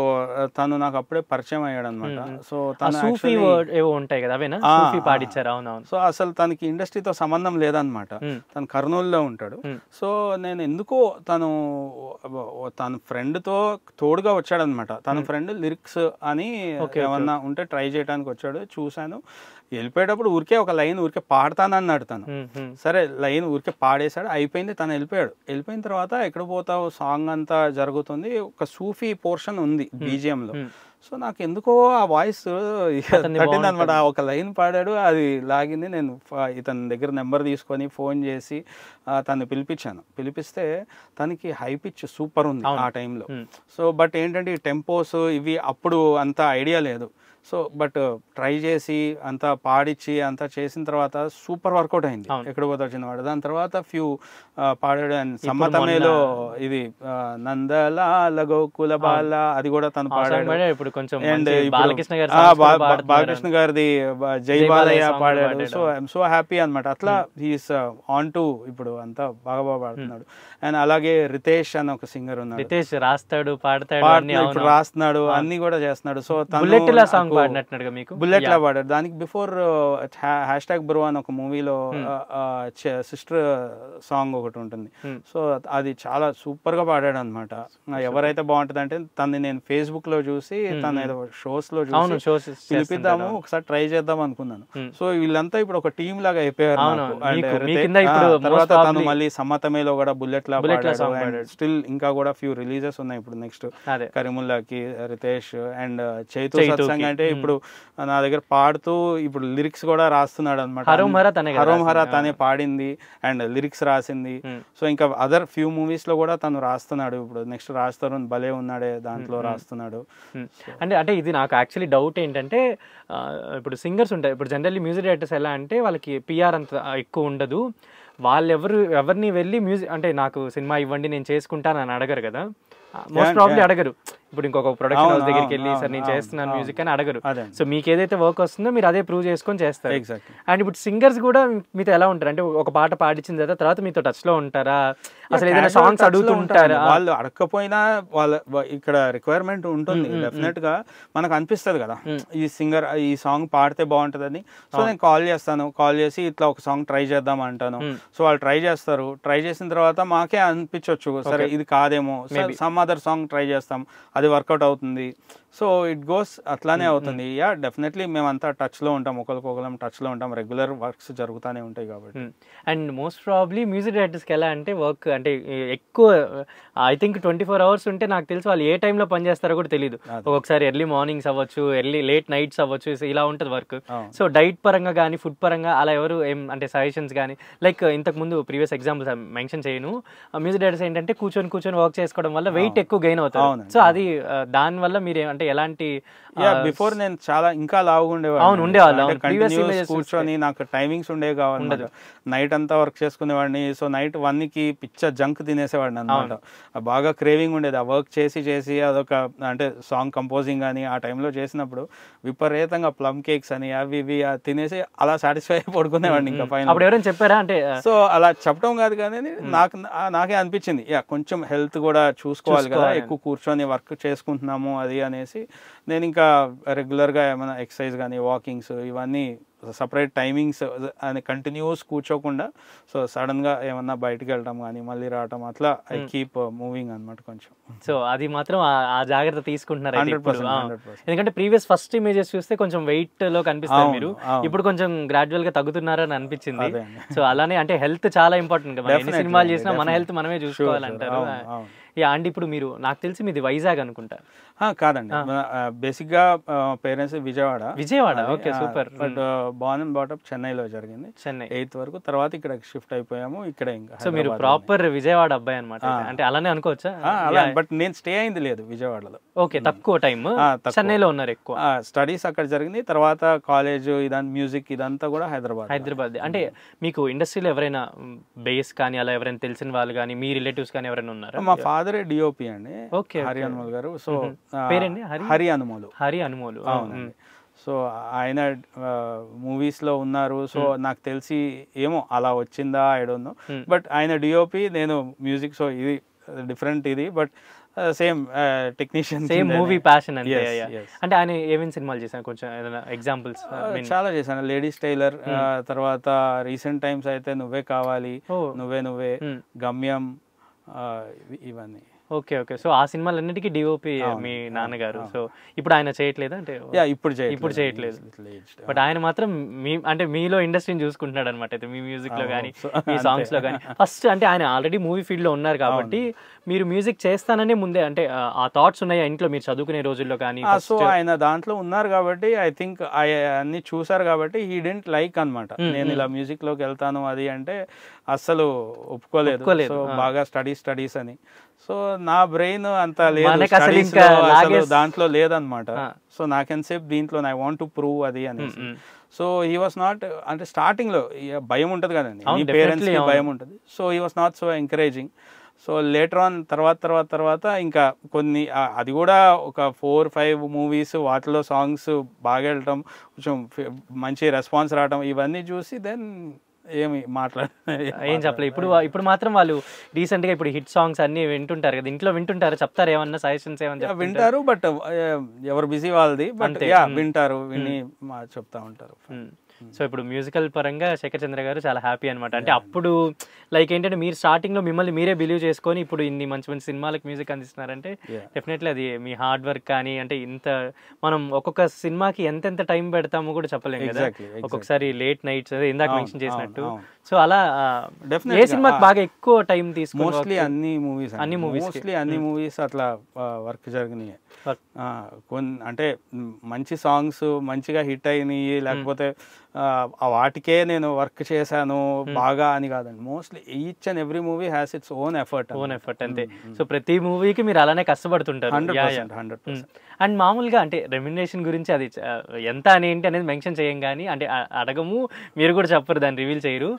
Speaker 1: తను నాకు అప్పుడే పరిచయం అయ్యాడు అనమాట hmm. సో తను సూఫీ
Speaker 2: ఏవో ఉంటాయి కదా అవేనా సూఫీ
Speaker 1: పాడించారు అవునవును సో అసలు తనకి ఇండస్ట్రీతో సంబంధం లేదనమాట తను కర్నూలులో ఉంటాడు సో నేను ఎందుకో తను తన ఫ్రెండ్తో తోడుగా వచ్చాడనమాట తన ఫ్రెండ్ లిరిక్స్ అని ఏమన్నా ఉంటే ట్రై చేయడానికి వచ్చాడు చూశాను వెళ్ళిపోయేటప్పుడు ఊరికే ఒక లైన్ ఊరికే పాడతానన్నాడు తను సరే లైన్ ఊరికే పాడేశాడు అయిపోయింది తను వెళ్ళిపోయాడు వెళ్ళిపోయిన తర్వాత ఎక్కడ పోతావు సాంగ్ అంతా జరుగుతుంది ఒక సూఫీ పోర్షన్ ఉంది బీజిఎంలో సో నాకు ఎందుకో ఆ వాయిస్ పట్టింది అనమాట ఒక లైన్ పాడాడు అది లాగింది నేను ఇతని దగ్గర నెంబర్ తీసుకొని ఫోన్ చేసి తను పిలిపించాను పిలిపిస్తే తనకి హై పిచ్ సూపర్ ఉంది ఆ టైంలో సో బట్ ఏంటంటే ఈ టెంపోస్ ఇవి అప్పుడు అంత ఐడియా లేదు సో బట్ ట్రై చేసి అంతా పాడిచ్చి అంతా చేసిన తర్వాత సూపర్ వర్కౌట్ అయింది ఎక్కడ పోతే వచ్చింది వాడు దాని తర్వాత ఫ్యూ పాడాడు అండ్ సమ్మతమేలో ఇది నందలాల గోకుల బాల అది కూడా తను పాడాడు ఇప్పుడు కొంచెం అండ్ బాలకృష్ణ గారిది జై బాలయ్య పాడాడు సో ఐఎమ్ సో హ్యాపీ అనమాట అట్లా హీస్ ఆన్ టు ఇప్పుడు అంతా బాగా బాగా పాడుతున్నాడు hmm. అండ్ అలాగే రితేష్ అని ఒక
Speaker 2: సింగర్ ఉన్నాడు రితేష్ రాస్తాడు పాడతాడు రాస్తున్నాడు అన్ని కూడా చేస్తున్నాడు సో బుల్లెట్ సాంగ్ బుల్లెట్ లా
Speaker 1: పాడారు దానికి before uh, hashtag bro అని ఒక మూవీలో hmm. uh, uh, sister song ఒకటి ఉంటుంది hmm. సో అది చాలా సూపర్ గా పాడాడు అనమాట ఎవరైతే బాగుంటుంది అంటే తనని నేను ఫేస్బుక్ లో చూసి hmm, తన ఏదో షోస్ లో చూసి పిలిపిద్దాము ఒకసారి ట్రై చేద్దాం అనుకున్నాను సో వీళ్ళంతా ఇప్పుడు ఒక టీమ్ లాగా అయిపోయారు తర్వాత తను మళ్ళీ సమతమేలో కూడా బుల్లెట్ లా స్టిల్ ఇంకా కూడా ఫ్యూ రిలీజెస్ ఉన్నాయి ఇప్పుడు నెక్స్ట్ కరీముల్లాకి రితేష్ అండ్ చైతు సత్సంగ్ అంటే అంటే ఇప్పుడు నా దగ్గర పాడుతూ ఇప్పుడు లిరిక్స్ కూడా రాస్తున్నాడు అనమాట హరోమ్ తనే పాడింది అండ్ లిరిక్స్ రాసింది సో ఇంకా అదర్ ఫ్యూ మూవీస్ లో కూడా తను రాస్తున్నాడు
Speaker 2: ఇప్పుడు నెక్స్ట్ రాస్తారు
Speaker 1: భలే ఉన్నాడే దాంట్లో రాస్తున్నాడు
Speaker 2: అంటే అంటే ఇది నాకు యాక్చువల్లీ డౌట్ ఏంటంటే ఇప్పుడు సింగర్స్ ఉంటాయి ఇప్పుడు జనరల్లీ మ్యూజిక్ డైరెక్టర్స్ ఎలా అంటే వాళ్ళకి పిఆర్ అంత ఎక్కువ ఉండదు వాళ్ళు ఎవరు ఎవరిని వెళ్ళి మ్యూజిక్ అంటే నాకు సినిమా ఇవ్వండి నేను చేసుకుంటాను అని అడగరు కదా మోస్ట్ ప్రాబ్లీ అడగరు ఇప్పుడు ఇంకొక ప్రొడక్షన్ హౌస్ దగ్గరికి వెళ్ళి సార్ నేను చేస్తున్నాను మ్యూజిక్ అని అడగరు సో మీకు ఏదైతే వర్క్ వస్తుందో మీరు అదే ప్రూవ్ చేసుకొని చేస్తారు అండ్ ఇప్పుడు సింగర్స్ కూడా మీతో ఎలా ఉంటారు అంటే ఒక పాట పాడించిన తర్వాత మీతో టచ్ లో ఉంటారా అసలు ఏదైనా సాంగ్స్ అడుగుతుంటారు వాళ్ళు
Speaker 1: అడగకపోయినా వాళ్ళ ఇక్కడ రిక్వైర్మెంట్ ఉంటుంది డెఫినెట్ గా మనకు అనిపిస్తుంది కదా ఈ సింగర్ ఈ సాంగ్ పాడితే బాగుంటుందని సో నేను కాల్ చేస్తాను కాల్ చేసి ఇట్లా ఒక సాంగ్ ట్రై చేద్దాం అంటాను సో వాళ్ళు ట్రై చేస్తారు ట్రై చేసిన తర్వాత మాకే అనిపించవచ్చు సరే ఇది కాదేమో సమ్ అదర్ సాంగ్ ట్రై చేస్తాం అది వర్కౌట్ అవుతుంది సో ఇట్ గోస్ అట్లానే అవుతుంది యా డెఫినెట్లీ మేమంతా టచ్లో ఉంటాం ఒకరికొకరం టచ్లో ఉంటాం రెగ్యులర్ వర్క్స్ జరుగుతూనే ఉంటాయి కాబట్టి
Speaker 2: అండ్ మోస్ట్ ప్రాబ్లీ మ్యూజిక్ డైరెక్టర్స్కి ఎలా అంటే వర్క్ అంటే ఎక్కువ I think twenty four hours ఉంటే నాకు తెలుసు వాళ్ళు ఏ టైంలో పనిచేస్తారో కూడా తెలియదు ఒక్కొక్కసారి ఎర్లీ మార్నింగ్స్ అవ్వచ్చు ఎర్లీ లేట్ నైట్స్ అవ్వచ్చు ఇలా ఉంటుంది వర్క్ సో డైట్ పరంగా కానీ ఫుడ్ పరంగా అలా ఎవరు ఏం అంటే సజెషన్స్ కానీ లైక్ ఇంతకుముందు ప్రీవియస్ ఎగ్జాంపుల్స్ మెన్షన్ చేయను మ్యూజిక్ డైరెక్టర్స్ ఏంటంటే కూర్చొని కూర్చొని వర్క్ చేసుకోవడం వల్ల వెయిట్ ఎక్కువ గెయిన్ అవుతుంది సో అది దాని వల్ల మీరు అంటే ఎలాంటి బిఫోర్ నేను చాలా ఇంకా లావుగా ఉండేవాడు ఉండేవాళ్ళు కూర్చొని నాకు టైమింగ్స్ ఉండేవి కావాలి
Speaker 1: నైట్ అంతా వర్క్ చేసుకునేవాడిని సో నైట్ వన్కి పిచ్చ జంక్ తినేసేవాడిని అనమాట బాగా క్రేవింగ్ ఉండేది ఆ వర్క్ చేసి చేసి అదొక అంటే సాంగ్ కంపోజింగ్ కానీ ఆ టైంలో చేసినప్పుడు విపరీతంగా ప్లమ్ కేక్స్ అని అవి ఇవి తినేసి అలా సాటిస్ఫై పడుకునేవాడిని ఇంకా పైన ఎవరైనా
Speaker 2: చెప్పారా అంటే సో
Speaker 1: అలా చెప్పడం కాదు కానీ నాకు నాకే అనిపించింది యా కొంచెం హెల్త్ కూడా చూసుకోవాలి కదా ఎక్కువ కూర్చొని వర్క్ చేసుకుంటున్నాము అది అనేసి నేను ఇంకా రెగ్యులర్గా ఏమైనా ఎక్సర్సైజ్ కానీ వాకింగ్స్ ఇవన్నీ సపరేట్ టైమింగ్స్ అని కంటిన్యూస్ కూర్చోకుండా సో సడన్గా ఏమన్నా బయటకు వెళ్ళడం కానీ మళ్ళీ రావడం అట్లా ఐ hmm. కీప్ మూవింగ్ అనమాట
Speaker 2: కొంచెం సో అది మాత్రం ఆ జాగ్రత్త తీసుకుంటున్నారు ఎందుకంటే ప్రీవియస్ ఫస్ట్ ఇమేజెస్ చూస్తే కొంచెం వెయిట్ లో కనిపిస్తారు మీరు ఇప్పుడు కొంచెం గ్రాడ్యువల్ గా తగ్గుతున్నారని అనిపించింది సో అలానే అంటే హెల్త్ చాలా ఇంపార్టెంట్ కదా సినిమాలు చేసినా మన హెల్త్ మనమే చూసుకోవాలంటారు అండ్ ఇప్పుడు మీరు నాకు తెలిసి మీది వైజాగ్ అనుకుంటా
Speaker 1: కాదండి బేసిక్ గా parents Vijayawada Vijayawada okay super but born and brought up చెన్నైలో జరిగింది చెన్నై ఎయిత్ వరకు తర్వాత ఇక్కడ షిఫ్ట్ అయిపోయాము ఇక్కడ
Speaker 2: ఇంకా సో మీరు ప్రాపర్ విజయవాడ అబ్బాయి అనమాట అంటే అలానే అనుకోవచ్చా అలా బట్ నేను స్టే అయింది లేదు విజయవాడలో ఓకే తక్కువ టైం చెన్నైలో ఉన్నారు ఎక్కువ స్టడీస్
Speaker 1: అక్కడ జరిగింది తర్వాత కాలేజ్ ఇదంతా మ్యూజిక్ ఇదంతా కూడా హైదరాబాద్ హైదరాబాద్ అంటే మీకు
Speaker 2: ఇండస్ట్రీలో ఎవరైనా బేస్ కానీ అలా ఎవరైనా తెలిసిన వాళ్ళు కానీ మీ రిలేటివ్స్ కానీ ఎవరైనా ఉన్నారు మా
Speaker 1: ఫాదర్ డిఓపి అండి ఓకే హరియాణ్ గారు సో హరి అనుమోలు హరి అనుమోలు అవునండి సో ఆయన మూవీస్ లో ఉన్నారు సో నాకు తెలిసి ఏమో అలా వచ్చిందా ఐ బట్ ఆయన డిఓపి నేను మ్యూజిక్ సో ఇది డిఫరెంట్ ఇది but same technician same movie passion అంటే ఆయన ఏమేమి సినిమాలు చేశాను కొంచెం ఏదైనా ఎగ్జాంపుల్స్ చాలా చేశాను లేడీస్ టైలర్ తర్వాత రీసెంట్ టైమ్స్
Speaker 2: అయితే నువ్వే కావాలి నువ్వే నువ్వే గమ్యం ఇవన్నీ ఓకే ఓకే సో ఆ సినిమాలన్నిటికీ డిఓపి మీ నాన్నగారు సో ఇప్పుడు ఆయన చేయట్లేదు అంటే ఇప్పుడు ఇప్పుడు చేయట్లేదు బట్ ఆయన మాత్రం మీ అంటే మీలో ఇండస్ట్రీని చూసుకుంటున్నాడు అనమాట అయితే మీ మ్యూజిక్ లో కానీ మీ సాంగ్స్ లో కానీ ఫస్ట్ అంటే ఆయన ఆల్రెడీ మూవీ ఫీల్డ్ లో ఉన్నారు కాబట్టి మీరు మ్యూజిక్ చేస్తానని ముందే అంటే ఆ థాట్స్ ఉన్నాయా ఇంట్లో మీరు చదువుకునే రోజుల్లో కానీ సో ఆయన
Speaker 1: దాంట్లో ఉన్నారు కాబట్టి ఐ థింక్ అన్ని చూసారు కాబట్టి హీ డెంట్ లైక్ అనమాట నేను ఇలా మ్యూజిక్ లోకి వెళ్తాను అది అంటే అస్సలు ఒప్పుకోలేదు సో బాగా స్టడీ స్టడీస్ అని సో నా బ్రెయిన్ అంత లేదు దాంట్లో లేదనమాట సో నాకెంతసేపు దీంట్లో ఐ వాంట్ టు ప్రూవ్ అది అని సో ఈ వాస్ నాట్ అంటే స్టార్టింగ్ లో భయం ఉంటది కదండి పేరెంట్స్ భయం ఉంటది సో ఈ was not so encouraging so later on తర్వాత తర్వాత తర్వాత ఇంకా కొన్ని అది కూడా ఒక ఫోర్ ఫైవ్ మూవీస్ వాటిలో సాంగ్స్
Speaker 2: బాగా వెళ్ళటం కొంచెం మంచి రెస్పాన్స్ రావడం ఇవన్నీ చూసి దెన్ ఏమి మాట్లాడ ఏం చెప్పలేదు ఇప్పుడు ఇప్పుడు మాత్రం వాళ్ళు రీసెంట్గా ఇప్పుడు హిట్ సాంగ్స్ అన్నీ వింటుంటారు కదా ఇంట్లో వింటుంటారు చెప్తారు ఏమన్నా సజెషన్స్ ఏమన్నా వింటారు బట్ ఎవరు బిజీ వాళ్ళది బట్ యా వింటారు విని చెప్తా ఉంటారు సో ఇప్పుడు మ్యూజికల్ పరంగా శేఖర్ చంద్ర గారు చాలా హ్యాపీ అనమాట అంటే అప్పుడు లైక్ ఏంటంటే మీరు స్టార్టింగ్ లో మిమ్మల్ని మీరే బిలీవ్ చేసుకొని ఇప్పుడు ఇన్ని మంచి మంచి సినిమాలకు మ్యూజిక్ అందిస్తున్నారంటే డెఫినెట్లీ అది మీ హార్డ్ వర్క్ కానీ అంటే ఇంత మనం ఒక్కొక్క సినిమాకి ఎంతెంత టైం పెడతామో కూడా చెప్పలేము కదా ఒక్కొక్కసారి లేట్ నైట్స్ ఇందాక మెన్షన్ చేసినట్టు సో అలా ఏ సినిమాకి బాగా ఎక్కువ టైం తీసుకుని మోస్ట్లీ అన్ని మూవీస్ అన్ని మూవీస్ అన్ని
Speaker 1: మూవీస్ hmm. అట్లా వర్క్ జరిగినాయి అంటే మంచి సాంగ్స్ మంచిగా హిట్ అయినాయి hmm. లేకపోతే వాటికే నేను వర్క్ చేశాను hmm. బాగా
Speaker 2: అని కాదండి mostly each and every movie has its own effort own effort అంతే సో hmm, hmm. ప్రతి మూవీకి మీరు అలానే కష్టపడుతుంటారు హండ్రెడ్ అండ్ మామూలుగా అంటే రెమ్యునేషన్ గురించి అది ఎంత అని ఏంటి అనేది మెన్షన్ చేయం కానీ అంటే అడగము మీరు కూడా చెప్పరు దాన్ని రివీల్ చేయరు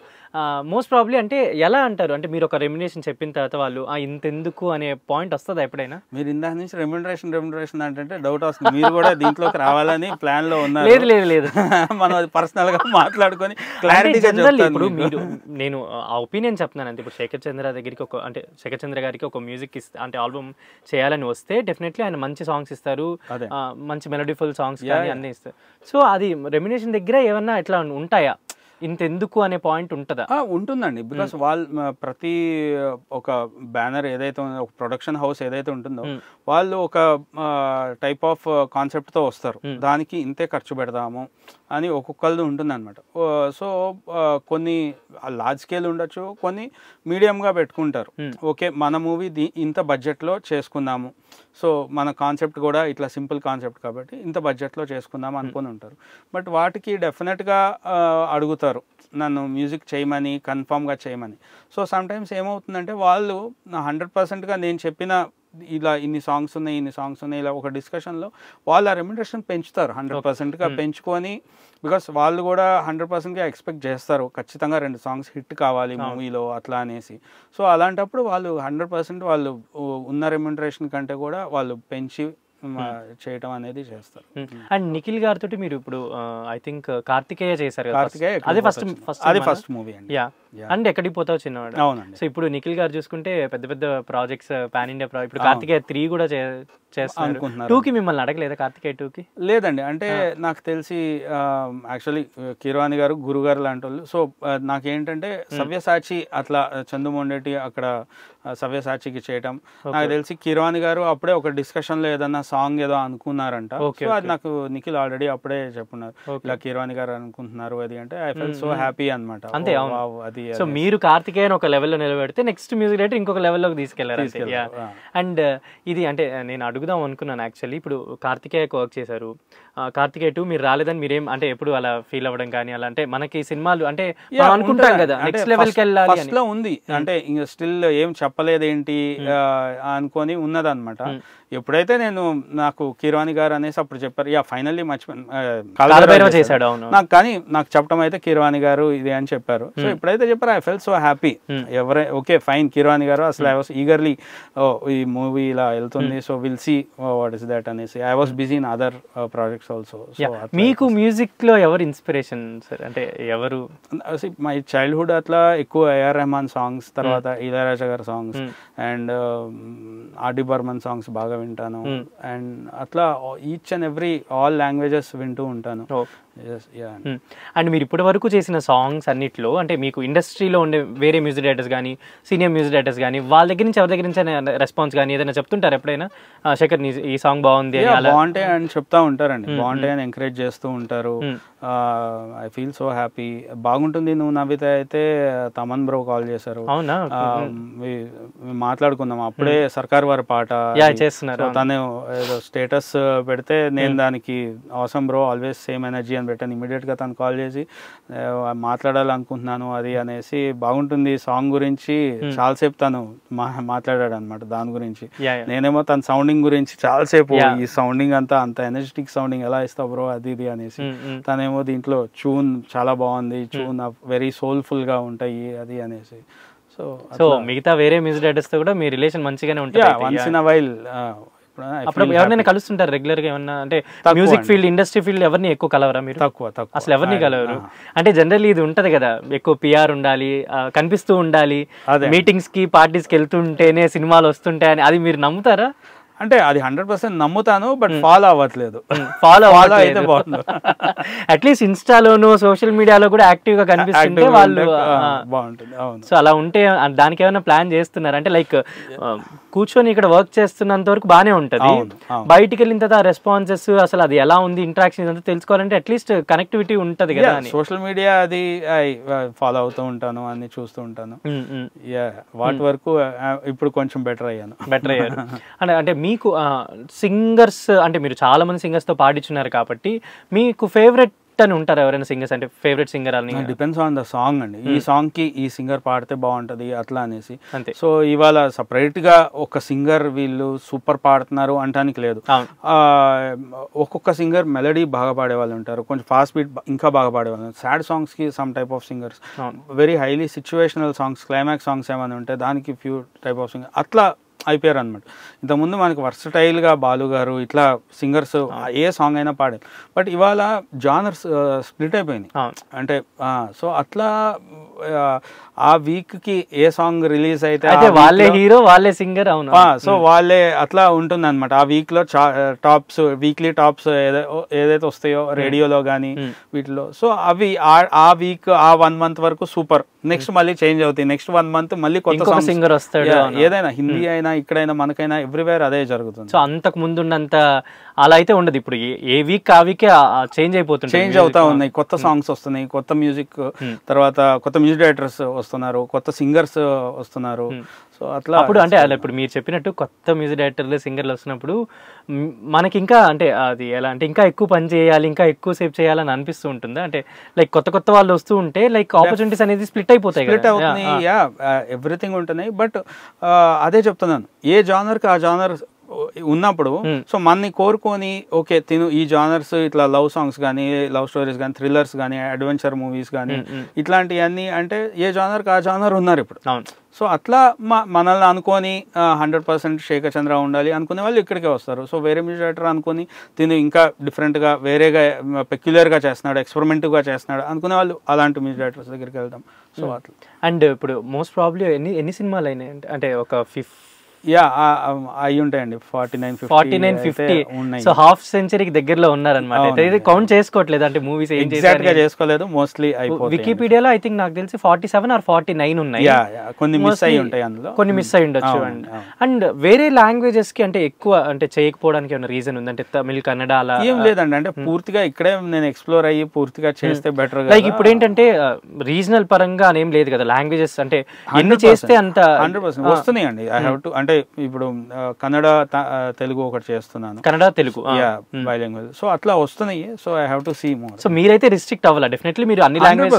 Speaker 2: మోస్ట్ ప్రాబ్లీ అంటే ఎలా అంటారు అంటే మీరు ఒక రెమ్యునేషన్ చెప్పిన తర్వాత వాళ్ళు ఇంతెందుకు అనే పాయింట్ వస్తుందా ఎప్పుడైనా
Speaker 1: మీరు ఇందాక నుంచి రెమ్యునరేషన్ రెమ్యునరేషన్ అంటే డౌట్ వస్తుంది మీరు కూడా దీంట్లోకి రావాలని ప్లాన్ లో ఉన్నారు లేదు లేదు లేదు మనం పర్సనల్ గా మాట్లాడుకొని క్లారిటీ ఇప్పుడు మీరు
Speaker 2: నేను ఆ ఒపీనియన్ చెప్తున్నాను అంటే ఇప్పుడు శేఖర్ చంద్ర దగ్గరికి ఒక అంటే శేఖర్ చంద్ర గారికి ఒక మ్యూజిక్ అంటే ఆల్బమ్ చేయాలని వస్తే డెఫినెట్లీ ఆయన మంచి సాంగ్స్ ఇస్తారు మంచి మెలడీఫుల్ సాంగ్స్ కానీ అన్ని ఇస్తారు సో అది రెమ్యునేషన్ దగ్గర ఏమన్నా ఇట్లా ఉంటాయా ఇంత ఎందుకు అనే పాయింట్ ఉంటుందా ఉంటుందండి బికాస్
Speaker 1: వాళ్ళు ప్రతి ఒక బ్యానర్ ఏదైతే ఒక ప్రొడక్షన్ హౌస్ ఏదైతే ఉంటుందో వాళ్ళు ఒక టైప్ ఆఫ్ కాన్సెప్ట్తో వస్తారు దానికి ఇంతే ఖర్చు పెడదాము అని ఒక్కొక్కరిది అనమాట సో కొన్ని లార్జ్ స్కేల్ ఉండొచ్చు కొన్ని మీడియంగా పెట్టుకుంటారు ఓకే మన మూవీ దీ ఇంత బడ్జెట్లో చేసుకుందాము సో మన కాన్సెప్ట్ కూడా ఇట్లా సింపుల్ కాన్సెప్ట్ కాబట్టి ఇంత బడ్జెట్లో చేసుకుందాం అనుకుని ఉంటారు బట్ వాటికి డెఫినెట్గా అడుగుతారు నన్ను మ్యూజిక్ చేయమని కన్ఫామ్గా చేయమని సో సమ్టైమ్స్ ఏమవుతుందంటే వాళ్ళు హండ్రెడ్ పర్సెంట్గా నేను చెప్పిన ఇలా ఇన్ని సాంగ్స్ ఉన్నాయి ఇన్ని సాంగ్స్ ఉన్నాయి ఇలా ఒక డిస్కషన్లో వాళ్ళు ఆ రెమ్యూనరేషన్ పెంచుతారు హండ్రెడ్ పర్సెంట్గా hmm. పెంచుకొని బికాస్ వాళ్ళు కూడా హండ్రెడ్ పర్సెంట్గా ఎక్స్పెక్ట్ చేస్తారు ఖచ్చితంగా రెండు సాంగ్స్ హిట్ కావాలి మూవీలో అట్లా అనేసి సో అలాంటప్పుడు వాళ్ళు హండ్రెడ్ పర్సెంట్ వాళ్ళు ఉన్న రెమ్యునరేషన్ కంటే కూడా వాళ్ళు పెంచి చేయటం అనేది చేస్తారు
Speaker 2: అండ్ నిఖిల్ గారితో మీరు ఇప్పుడు ఐ థింక్ కార్తికేయ చేశారు అదే ఫస్ట్ ఫస్ట్ అది ఫస్ట్ మూవీ అండి యా అండ్ ఎక్కడికి పోతావు చిన్నవాడు అవునండి సో ఇప్పుడు నిఖిల్ గారు చూసుకుంటే పెద్ద పెద్ద ప్రాజెక్ట్స్ పాన్ ఇండియా ప్రాజెక్ట్ ఇప్పుడు కార్తికేయ త్రీ కూడా టూ కి మిమ్మల్ని అడగలేదా కార్తికేయ కి లేదండి అంటే
Speaker 1: నాకు తెలిసి యాక్చువల్లీ కిరవాణి గారు గురుగారు గారు లాంటి వాళ్ళు సో నాకేంటంటే సవ్యసాచి అట్లా చందుమొండేటి అక్కడ సవ్యసాచికి చేయటం నాకు తెలిసి కిరవాణి గారు అప్పుడే ఒక లో ఏదన్నా సాంగ్ ఏదో అనుకున్నారంట సో అది నాకు నిఖిల్ ఆల్రెడీ అప్పుడే చెప్పున్నారు ఇలా కిరాణి గారు అనుకుంటున్నారు అది అంటే ఐ ఫెల్ సో హ్యాపీ అనమాట అంతే oh, అది సో మీరు
Speaker 2: కార్తికేయన్ ఒక లెవెల్లో నిలబెడితే నెక్స్ట్ మ్యూజిక్ డైరెక్టర్ ఇంకొక లెవెల్లోకి తీసుకెళ్లారు అండ్ uh, ఇది అంటే uh, నేను అడుగుదాం అనుకున్నాను యాక్చువల్లీ ఇప్పుడు కార్తికేయ వర్క్ చేశారు uh, కార్తికేయ టూ మీరు రాలేదని మీరేం అంటే ఎప్పుడు అలా ఫీల్ అవ్వడం కానీ అలా అంటే మనకి సినిమాలు అంటే అనుకుంటాం కదా నెక్స్ట్ లెవెల్ వెళ్ళాలి ఫస్ట్ ఉంది mm. అంటే ఇంకా స్టిల్ ఏం చెప్పలేదేంటి mm. అనుకొని
Speaker 1: ఉన్నదన్నమాట mm. ఎప్పుడైతే నేను నాకు కీరవాణి గారు అనేసి అప్పుడు చెప్పారు యా ఫైనల్లీ మర్చిపోయిన చేశాడు నాకు కానీ నాకు చెప్పడం అయితే కీరవాణి గారు ఇది అని చెప్పారు సో hmm. ఎప్పుడైతే చెప్పారు ఐ ఫెల్ సో హ్యాపీ ఎవరే ఓకే ఫైన్ కీరవాణి గారు అసలు ఐ వాస్ ఈగర్లీ ఈ మూవీ ఇలా వెళ్తుంది so will see what is that అనేసి I was busy in other projects also మీకు మ్యూజిక్ లో ఎవరు ఇన్స్పిరేషన్ సార్ అంటే ఎవరు మై చైల్డ్హుడ్ అట్లా ఎక్కువ ఏఆర్ రెహమాన్ సాంగ్స్ తర్వాత ఇలయరాజా hmm. గారి songs and R D Burman songs బాగా వింటాను అండ్ అట్లా each and every all languages వింటూ ఉంటాను అండ్
Speaker 2: hmm. మీరు ఇప్పటి వరకు చేసిన సాంగ్స్ అన్నిట్లో అంటే మీకు ఇండస్ట్రీలో ఉండే వేరే మ్యూజిక్ డైరెక్టర్స్ కానీ సీనియర్ మ్యూజిక్ డైరెక్టర్స్ కానీ వాళ్ళ దగ్గర నుంచి ఎవరి దగ్గర నుంచి రెస్పాన్స్ కానీ ఏదైనా చెప్తుంటారు ఎప్పుడైనా శేఖర్ ఈ సాంగ్ బాగుంది బాగుంటాయి
Speaker 1: అని చెప్తా ఉంటారండి hmm, బాగుంటాయి hmm. అని ఎంకరేజ్ చేస్తూ ఉంటారు ఐ ఫీల్ సో హ్యాపీ బాగుంటుంది నువ్వు నవ్వితే అయితే తమన్ బ్రో కాల్ చేశారు అవునా మాట్లాడుకుందాం అప్పుడే సర్కార్ వారి పాట చేస్తున్నారు తను స్టేటస్ పెడితే నేను దానికి అవసరం బ్రో ఆల్వేస్ సేమ్ ఎనర్జీ అని పెట్టాను ఇమీడియట్గా తను కాల్ చేసి మాట్లాడాలనుకుంటున్నాను అది అనేసి బాగుంటుంది సాంగ్ గురించి hmm. చాలాసేపు తను మా మాట్లాడాడు అనమాట దాని గురించి నేనేమో తన సౌండింగ్ గురించి చాలాసేపు ఈ సౌండింగ్ అంతా అంత ఎనర్జెటిక్ సౌండింగ్ ఎలా ఇస్తావు బ్రో అది ఇది అనేసి hmm, hmm. తనేమో దీంట్లో చూన్ చాలా బాగుంది చూన్ వెరీ సోల్ఫుల్గా ఉంటాయి
Speaker 2: అది అనేసి సో సో మిగతా వేరే మ్యూజిక్ డైరెక్టర్స్ కూడా మీ రిలేషన్ మంచిగానే ఉంటుంది వన్స్ ఇన్ అ వైల్ అప్పుడు ఎవరినైనా కలుస్తుంటారు రెగ్యులర్ గా ఏమన్నా అంటే మ్యూజిక్ ఫీల్డ్ ఇండస్ట్రీ ఫీల్డ్ ఎవరిని ఎక్కువ కలవరా మీరు తక్కువ తక్కువ అసలు ఎవరిని కలవరు అంటే జనరల్ ఇది ఉంటది కదా ఎక్కువ పిఆర్ ఉండాలి కనిపిస్తూ ఉండాలి మీటింగ్స్ కి పార్టీస్ కి వెళ్తుంటేనే సినిమాలు వస్తుంటాయని అది మీరు నమ్ముతారా అంటే అది హండ్రెడ్ పర్సెంట్ నమ్ముతాను బట్ ఫాలో అవ్వట్లేదు ఫాలో ఫాలో అయితే బాగుంది అట్లీస్ట్ ఇన్స్టాలోను సోషల్ మీడియాలో కూడా యాక్టివ్ గా కనిపిస్తుంటే వాళ్ళు బాగుంటుంది అవును సో అలా ఉంటే దానికి ఏమైనా ప్లాన్ చేస్తున్నారు అంటే లైక్ కూర్చొని ఇక్కడ వర్క్ చేస్తున్నంత వరకు బాగానే ఉంటుంది బయటికి వెళ్ళిన తర్వాత రెస్పాన్సెస్ అసలు అది ఎలా ఉంది ఇంట్రాక్షన్ తెలుసుకోవాలంటే అట్లీస్ట్ కనెక్టివిటీ ఉంటది కదా
Speaker 1: సోషల్ మీడియా అది ఫాలో అవుతూ ఉంటాను అన్ని చూస్తూ ఉంటాను వాటి వరకు ఇప్పుడు కొంచెం బెటర్ అయ్యాను బెటర్ అయ్యాను
Speaker 2: అంటే మీ మీకు సింగర్స్ అంటే మీరు చాలామంది సింగర్స్తో పాడించున్నారు కాబట్టి మీకు ఫేవరెట్ అని ఉంటారు ఎవరైనా సింగర్స్ అంటే ఫేవరెట్ సింగర్ అని డిపెండ్స్ ఆన్ ద సాంగ్ అండి ఈ hmm. సాంగ్ కి
Speaker 1: ఈ సింగర్ పాడితే బాగుంటది అట్లా అనేసి అంతే సో ఇవాళ సపరేట్ గా ఒక సింగర్ వీళ్ళు సూపర్ పాడుతున్నారు అంటానికి లేదు ఒక్కొక్క సింగర్ మెలడీ బాగా పాడే వాళ్ళు ఉంటారు కొంచెం ఫాస్ట్ బీట్ ఇంకా బాగా పాడే వాళ్ళు సాడ్ సాంగ్స్ కి some type of singers very highly situational songs climax songs ఏమైనా ఉంటే దానికి ఫ్యూ టైప్ ఆఫ్ సింగర్ అట్లా అయిపోయారు అనమాట ఇంతకుముందు మనకి వర్సటైల్గా బాలు గారు ఇట్లా సింగర్స్ ఏ సాంగ్ అయినా పాడారు బట్ ఇవాళ జానర్స్ స్ప్లిట్ అయిపోయింది అంటే సో అట్లా ఆ వీక్ కి ఏ సాంగ్ రిలీజ్ అయితే వాళ్ళే హీరో
Speaker 2: వాళ్ళే సింగర్ అవును సో వాళ్ళే
Speaker 1: అట్లా ఉంటుంది అనమాట ఆ వీక్ లో టాప్స్ వీక్లీ టాప్స్ ఏదైతే వస్తాయో రేడియోలో గానీ వీటిలో సో అవి ఆ వీక్ ఆ వన్ మంత్ వరకు సూపర్ నెక్స్ట్ మళ్ళీ చేంజ్
Speaker 2: అవుతాయి నెక్స్ట్ వన్ మంత్ మళ్ళీ కొత్త సింగర్ వస్తాడు ఏదైనా హిందీ అయినా అక్కడైనా ఇక్కడైనా మనకైనా ఎవ్రీవేర్ అదే జరుగుతుంది సో అంతకు ముందున్నంత అలా అయితే ఉండదు ఇప్పుడు ఏ వీక్ ఆ వీకే చేంజ్ అయిపోతుంది చేంజ్ అవుతా ఉన్నాయి కొత్త
Speaker 1: సాంగ్స్ hmm. వస్తున్నాయి కొత్త మ్యూజిక్ hmm. తర్వాత కొత్త మ్యూజిక్ డైరెక్టర్స్ వస్తున్నారు కొత్త సింగర్స్ వస్తున్నారు hmm.
Speaker 2: సో అట్లా అప్పుడు అంటే అలా ఇప్పుడు మీరు చెప్పినట్టు కొత్త మ్యూజిక్ డైరెక్టర్లు సింగర్లు వస్తున్నప్పుడు మనకి ఇంకా అంటే అది ఎలా అంటే ఇంకా ఎక్కువ పని చేయాలి ఇంకా ఎక్కువ సేఫ్ చేయాలని అనిపిస్తూ ఉంటుందా అంటే లైక్ కొత్త కొత్త వాళ్ళు వస్తూ ఉంటే లైక్ ఆపర్చునిటీస్ అనేది స్ప్లిట్ అయిపోతాయి స్ప్లిట్ అవుతున్నాయి యా
Speaker 1: ఎవ్రీథింగ్ ఉంటున్నాయి బట్ అదే చెప్తున్నాను ఏ జానర్కి ఆ జానర్ ఉన్నప్పుడు సో మనని కోరుకొని ఓకే తిను ఈ జానర్స్ ఇట్లా లవ్ సాంగ్స్ కానీ లవ్ స్టోరీస్ కానీ థ్రిల్లర్స్ కానీ అడ్వెంచర్ మూవీస్ కానీ ఇట్లాంటివన్నీ అంటే ఏ జానర్కి ఆ జానర్ ఉన్నారు ఇప్పుడు సో అట్లా మనల్ని అనుకొని హండ్రెడ్ పర్సెంట్ శేఖర్ చంద్ర ఉండాలి అనుకునే వాళ్ళు ఇక్కడికే వస్తారు సో వేరే మ్యూజిక్ డైరెక్టర్ అనుకుని తిను ఇంకా డిఫరెంట్గా వేరేగా పెక్యులర్గా చేస్తున్నాడు ఎక్స్పెరిమెంటివ్గా చేస్తున్నాడు అనుకునే వాళ్ళు అలాంటి మ్యూజిక్ డైరెక్టర్స్ దగ్గరికి వెళ్తాం సో అట్లా
Speaker 2: అండ్ ఇప్పుడు మోస్ట్ ప్రాబ్లీ ఎన్ని ఎన్ని సినిమాలు అయినాయి అంటే ఒక ఫిఫ్
Speaker 1: యా అయి
Speaker 2: ఉంటాయండి forty nine forty nine fifty so half సెంచరీకి దగ్గరలో ఉన్నారనమాట ఇది కౌంట్ చేసుకోవట్లేదు అంటే మూవీస్ ఏం ఎగ్జాక్ట్ చేసుకోలేదు మోస్ట్లీ వికీపీడియాలో ఐ థింక్ నాకు తెలిసి forty seven or forty nine ఉన్నాయి కొన్ని మిస్ అయి ఉంటాయి అందులో కొన్ని మిస్ అయి ఉండొచ్చు అండ్ అండ్ వేరే లాంగ్వేజెస్ కి అంటే ఎక్కువ అంటే చేయకపోవడానికి ఏమైనా రీజన్ ఉందంటే తమిళ్ కన్నడ అలా ఏం లేదండి అంటే పూర్తిగా ఇక్కడే నేను ఎక్స్ప్లోర్ అయ్యి పూర్తిగా చేస్తే బెటర్ లైక్ ఇప్పుడు ఏంటంటే రీజనల్ పరంగా అని ఏం లేదు కదా లాంగ్వేజెస్ అంటే ఎన్ని చేస్తే అంత హండ్రెడ్ పర్సెంట్ వస్తున్నాయండి ఐ హావ్ టు
Speaker 1: అంటే అంటే ఇప్పుడు కన్నడ తెలుగు ఒకటి చేస్తున్నాను కన్నడ తెలుగు బైలాంగ్వేజ్ సో అట్లా వస్తున్నాయి so I have
Speaker 2: to see more so మీరైతే రిస్ట్రిక్ట్ అవ్వాలి డెఫినెట్లీ మీరు అన్ని లాంగ్వేజ్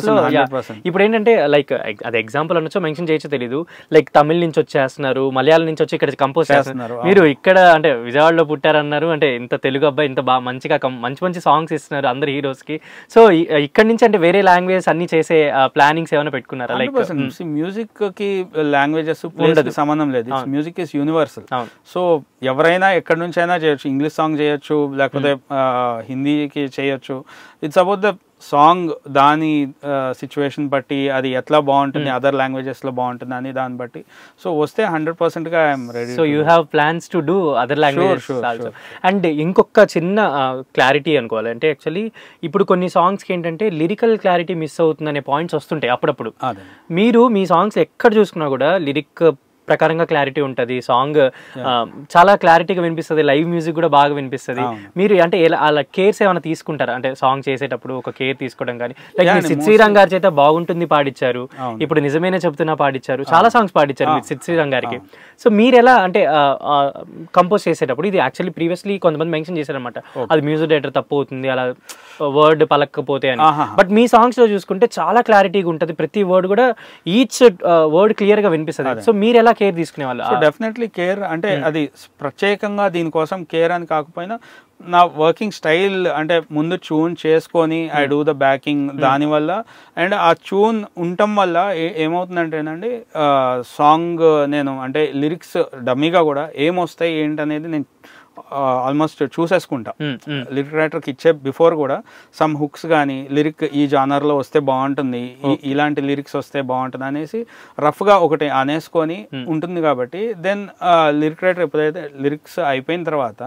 Speaker 2: ఇప్పుడు ఏంటంటే లైక్ అది ఎగ్జాంపుల్ అనొచ్చో మెన్షన్ చేయొచ్చు తెలియదు లైక్ తమిళ నుంచి వచ్చేస్తున్నారు మలయాళం నుంచి వచ్చి ఇక్కడ కంపోజ్ చేస్తున్నారు మీరు ఇక్కడ అంటే విజయవాడలో పుట్టారన్నారు అంటే ఇంత తెలుగు అబ్బాయి ఇంత బాగా మంచిగా మంచి మంచి సాంగ్స్ ఇస్తున్నారు అందరు హీరోస్ కి సో ఇక్కడ నుంచి అంటే వేరే లాంగ్వేజ్ అన్ని చేసే ప్లానింగ్స్ ఏమైనా పెట్టుకున్నారా లైక్
Speaker 1: మ్యూజిక్ కి లాంగ్వేజెస్ సంబంధం లేదు మ్యూజిక్ ఈస్ యూనివర్సల్ సో ఎవరైనా ఎక్కడి నుంచి అయినా చేయొచ్చు ఇంగ్లీష్ సాంగ్ చేయొచ్చు లేకపోతే hmm. హిందీకి చేయొచ్చు ఇట్స్ అబౌట్ ద సాంగ్ దాని సిచ్యువేషన్ బట్టి అది ఎట్లా బాగుంటుంది అదర్ hmm. లో బాగుంటుంది అని దాన్ని బట్టి సో వస్తే హండ్రెడ్ గా I'm ready so you have plans to
Speaker 2: do other language and ఇంకొక చిన్న క్లారిటీ అనుకోవాలి అంటే యాక్చువల్లీ ఇప్పుడు కొన్ని సాంగ్స్కి ఏంటంటే లిరికల్ క్లారిటీ మిస్ అవుతుందనే పాయింట్స్ వస్తుంటాయి అప్పుడప్పుడు మీరు మీ సాంగ్స్ ఎక్కడ చూసుకున్నా కూడా లిరిక్ ప్రకారంగా క్లారిటీ ఉంటుంది సాంగ్ చాలా క్లారిటీగా వినిపిస్తుంది లైవ్ మ్యూజిక్ కూడా బాగా వినిపిస్తుంది మీరు అంటే అలా కేర్స్ ఏమైనా తీసుకుంటారా అంటే సాంగ్ చేసేటప్పుడు ఒక కేర్ తీసుకోవడం కానీ లైక్ శ్రీరామ్ గారి చేత బాగుంటుంది పాడిచ్చారు ఇప్పుడు నిజమేనే చెప్తున్నా పాడిచ్చారు చాలా సాంగ్స్ పాడిచ్చారు శ్రీరామ్ గారికి సో మీరు ఎలా అంటే కంపోజ్ చేసేటప్పుడు ఇది యాక్చువల్లీ ప్రీవియస్లీ కొంతమంది మెన్షన్ చేశారనమాట అది మ్యూజిక్ డైరెక్టర్ తప్పు అవుతుంది అలా వర్డ్ పలక్కపోతే అని బట్ మీ సాంగ్స్ లో చూసుకుంటే చాలా క్లారిటీగా ఉంటుంది ప్రతి వర్డ్ కూడా ఈచ్ వర్డ్ క్లియర్ గా వినిపిస్తుంది సో మీరు ఎలా చాలా కేర్ తీసుకునే వాళ్ళు డెఫినెట్లీ కేర్ అంటే hmm. అది
Speaker 1: ప్రత్యేకంగా దీనికోసం కేర్ అని కాకపోయినా నా వర్కింగ్ స్టైల్ అంటే ముందు చూన్ చేసుకొని ఐ డూ ద బ్యాకింగ్ దానివల్ల అండ్ ఆ చూన్ ఉండటం వల్ల ఏమవుతుందంటే ఏంటండి సాంగ్ నేను అంటే లిరిక్స్ డమ్మీగా కూడా ఏమొస్తాయి ఏంటనేది నేను ఆల్మోస్ట్ చూసేసుకుంటా లిరిక్ రైటర్కి ఇచ్చే బిఫోర్ కూడా సమ్ హుక్స్ కానీ లిరిక్ ఈ జానర్లో వస్తే బాగుంటుంది ఇలాంటి లిరిక్స్ వస్తే బాగుంటుంది అనేసి రఫ్గా ఒకటి అనేసుకొని ఉంటుంది కాబట్టి దెన్ లిరిక్ రైటర్ ఎప్పుడైతే లిరిక్స్ అయిపోయిన తర్వాత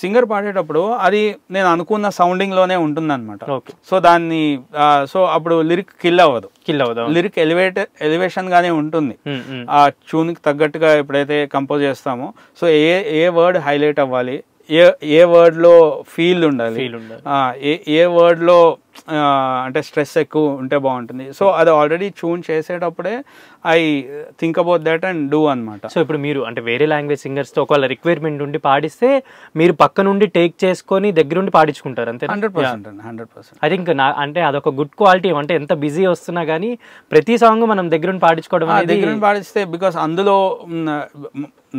Speaker 1: సింగర్ పాడేటప్పుడు అది నేను అనుకున్న లోనే ఉంటుంది అనమాట సో దాన్ని సో అప్పుడు లిరిక్ కిల్ అవ్వదు కిల్ అవ్వదు లిరిక్ ఎలివేట్ ఎలివేషన్ గానే ఉంటుంది hmm, hmm. ఆ కి తగ్గట్టుగా ఎప్పుడైతే కంపోజ్ చేస్తామో సో ఏ ఏ వర్డ్ హైలైట్ అవ్వాలి ఏ ఏ వర్డ్లో ఫీల్ ఉండాలి ఏ ఏ వర్డ్లో అంటే స్ట్రెస్ ఎక్కువ ఉంటే బాగుంటుంది సో అది ఆల్రెడీ చూన్ చేసేటప్పుడే
Speaker 2: I think about that and do అనమాట సో ఇప్పుడు మీరు అంటే వేరే లాంగ్వేజ్ సింగర్స్తో ఒకవేళ రిక్వైర్మెంట్ ఉండి పాడిస్తే మీరు పక్క నుండి టేక్ చేసుకొని దగ్గరుండి పాడించుకుంటారు అంతే హండ్రెడ్ పర్సెంట్ అండి హండ్రెడ్ పర్సెంట్ ఐ థింక్ నా అంటే అదొక గుడ్ క్వాలిటీ అంటే ఎంత బిజీ వస్తున్నా కానీ ప్రతి సాంగ్ మనం దగ్గరుండి పాడించుకోవడం దగ్గరుండి
Speaker 1: పాడిస్తే బికాస్ అందులో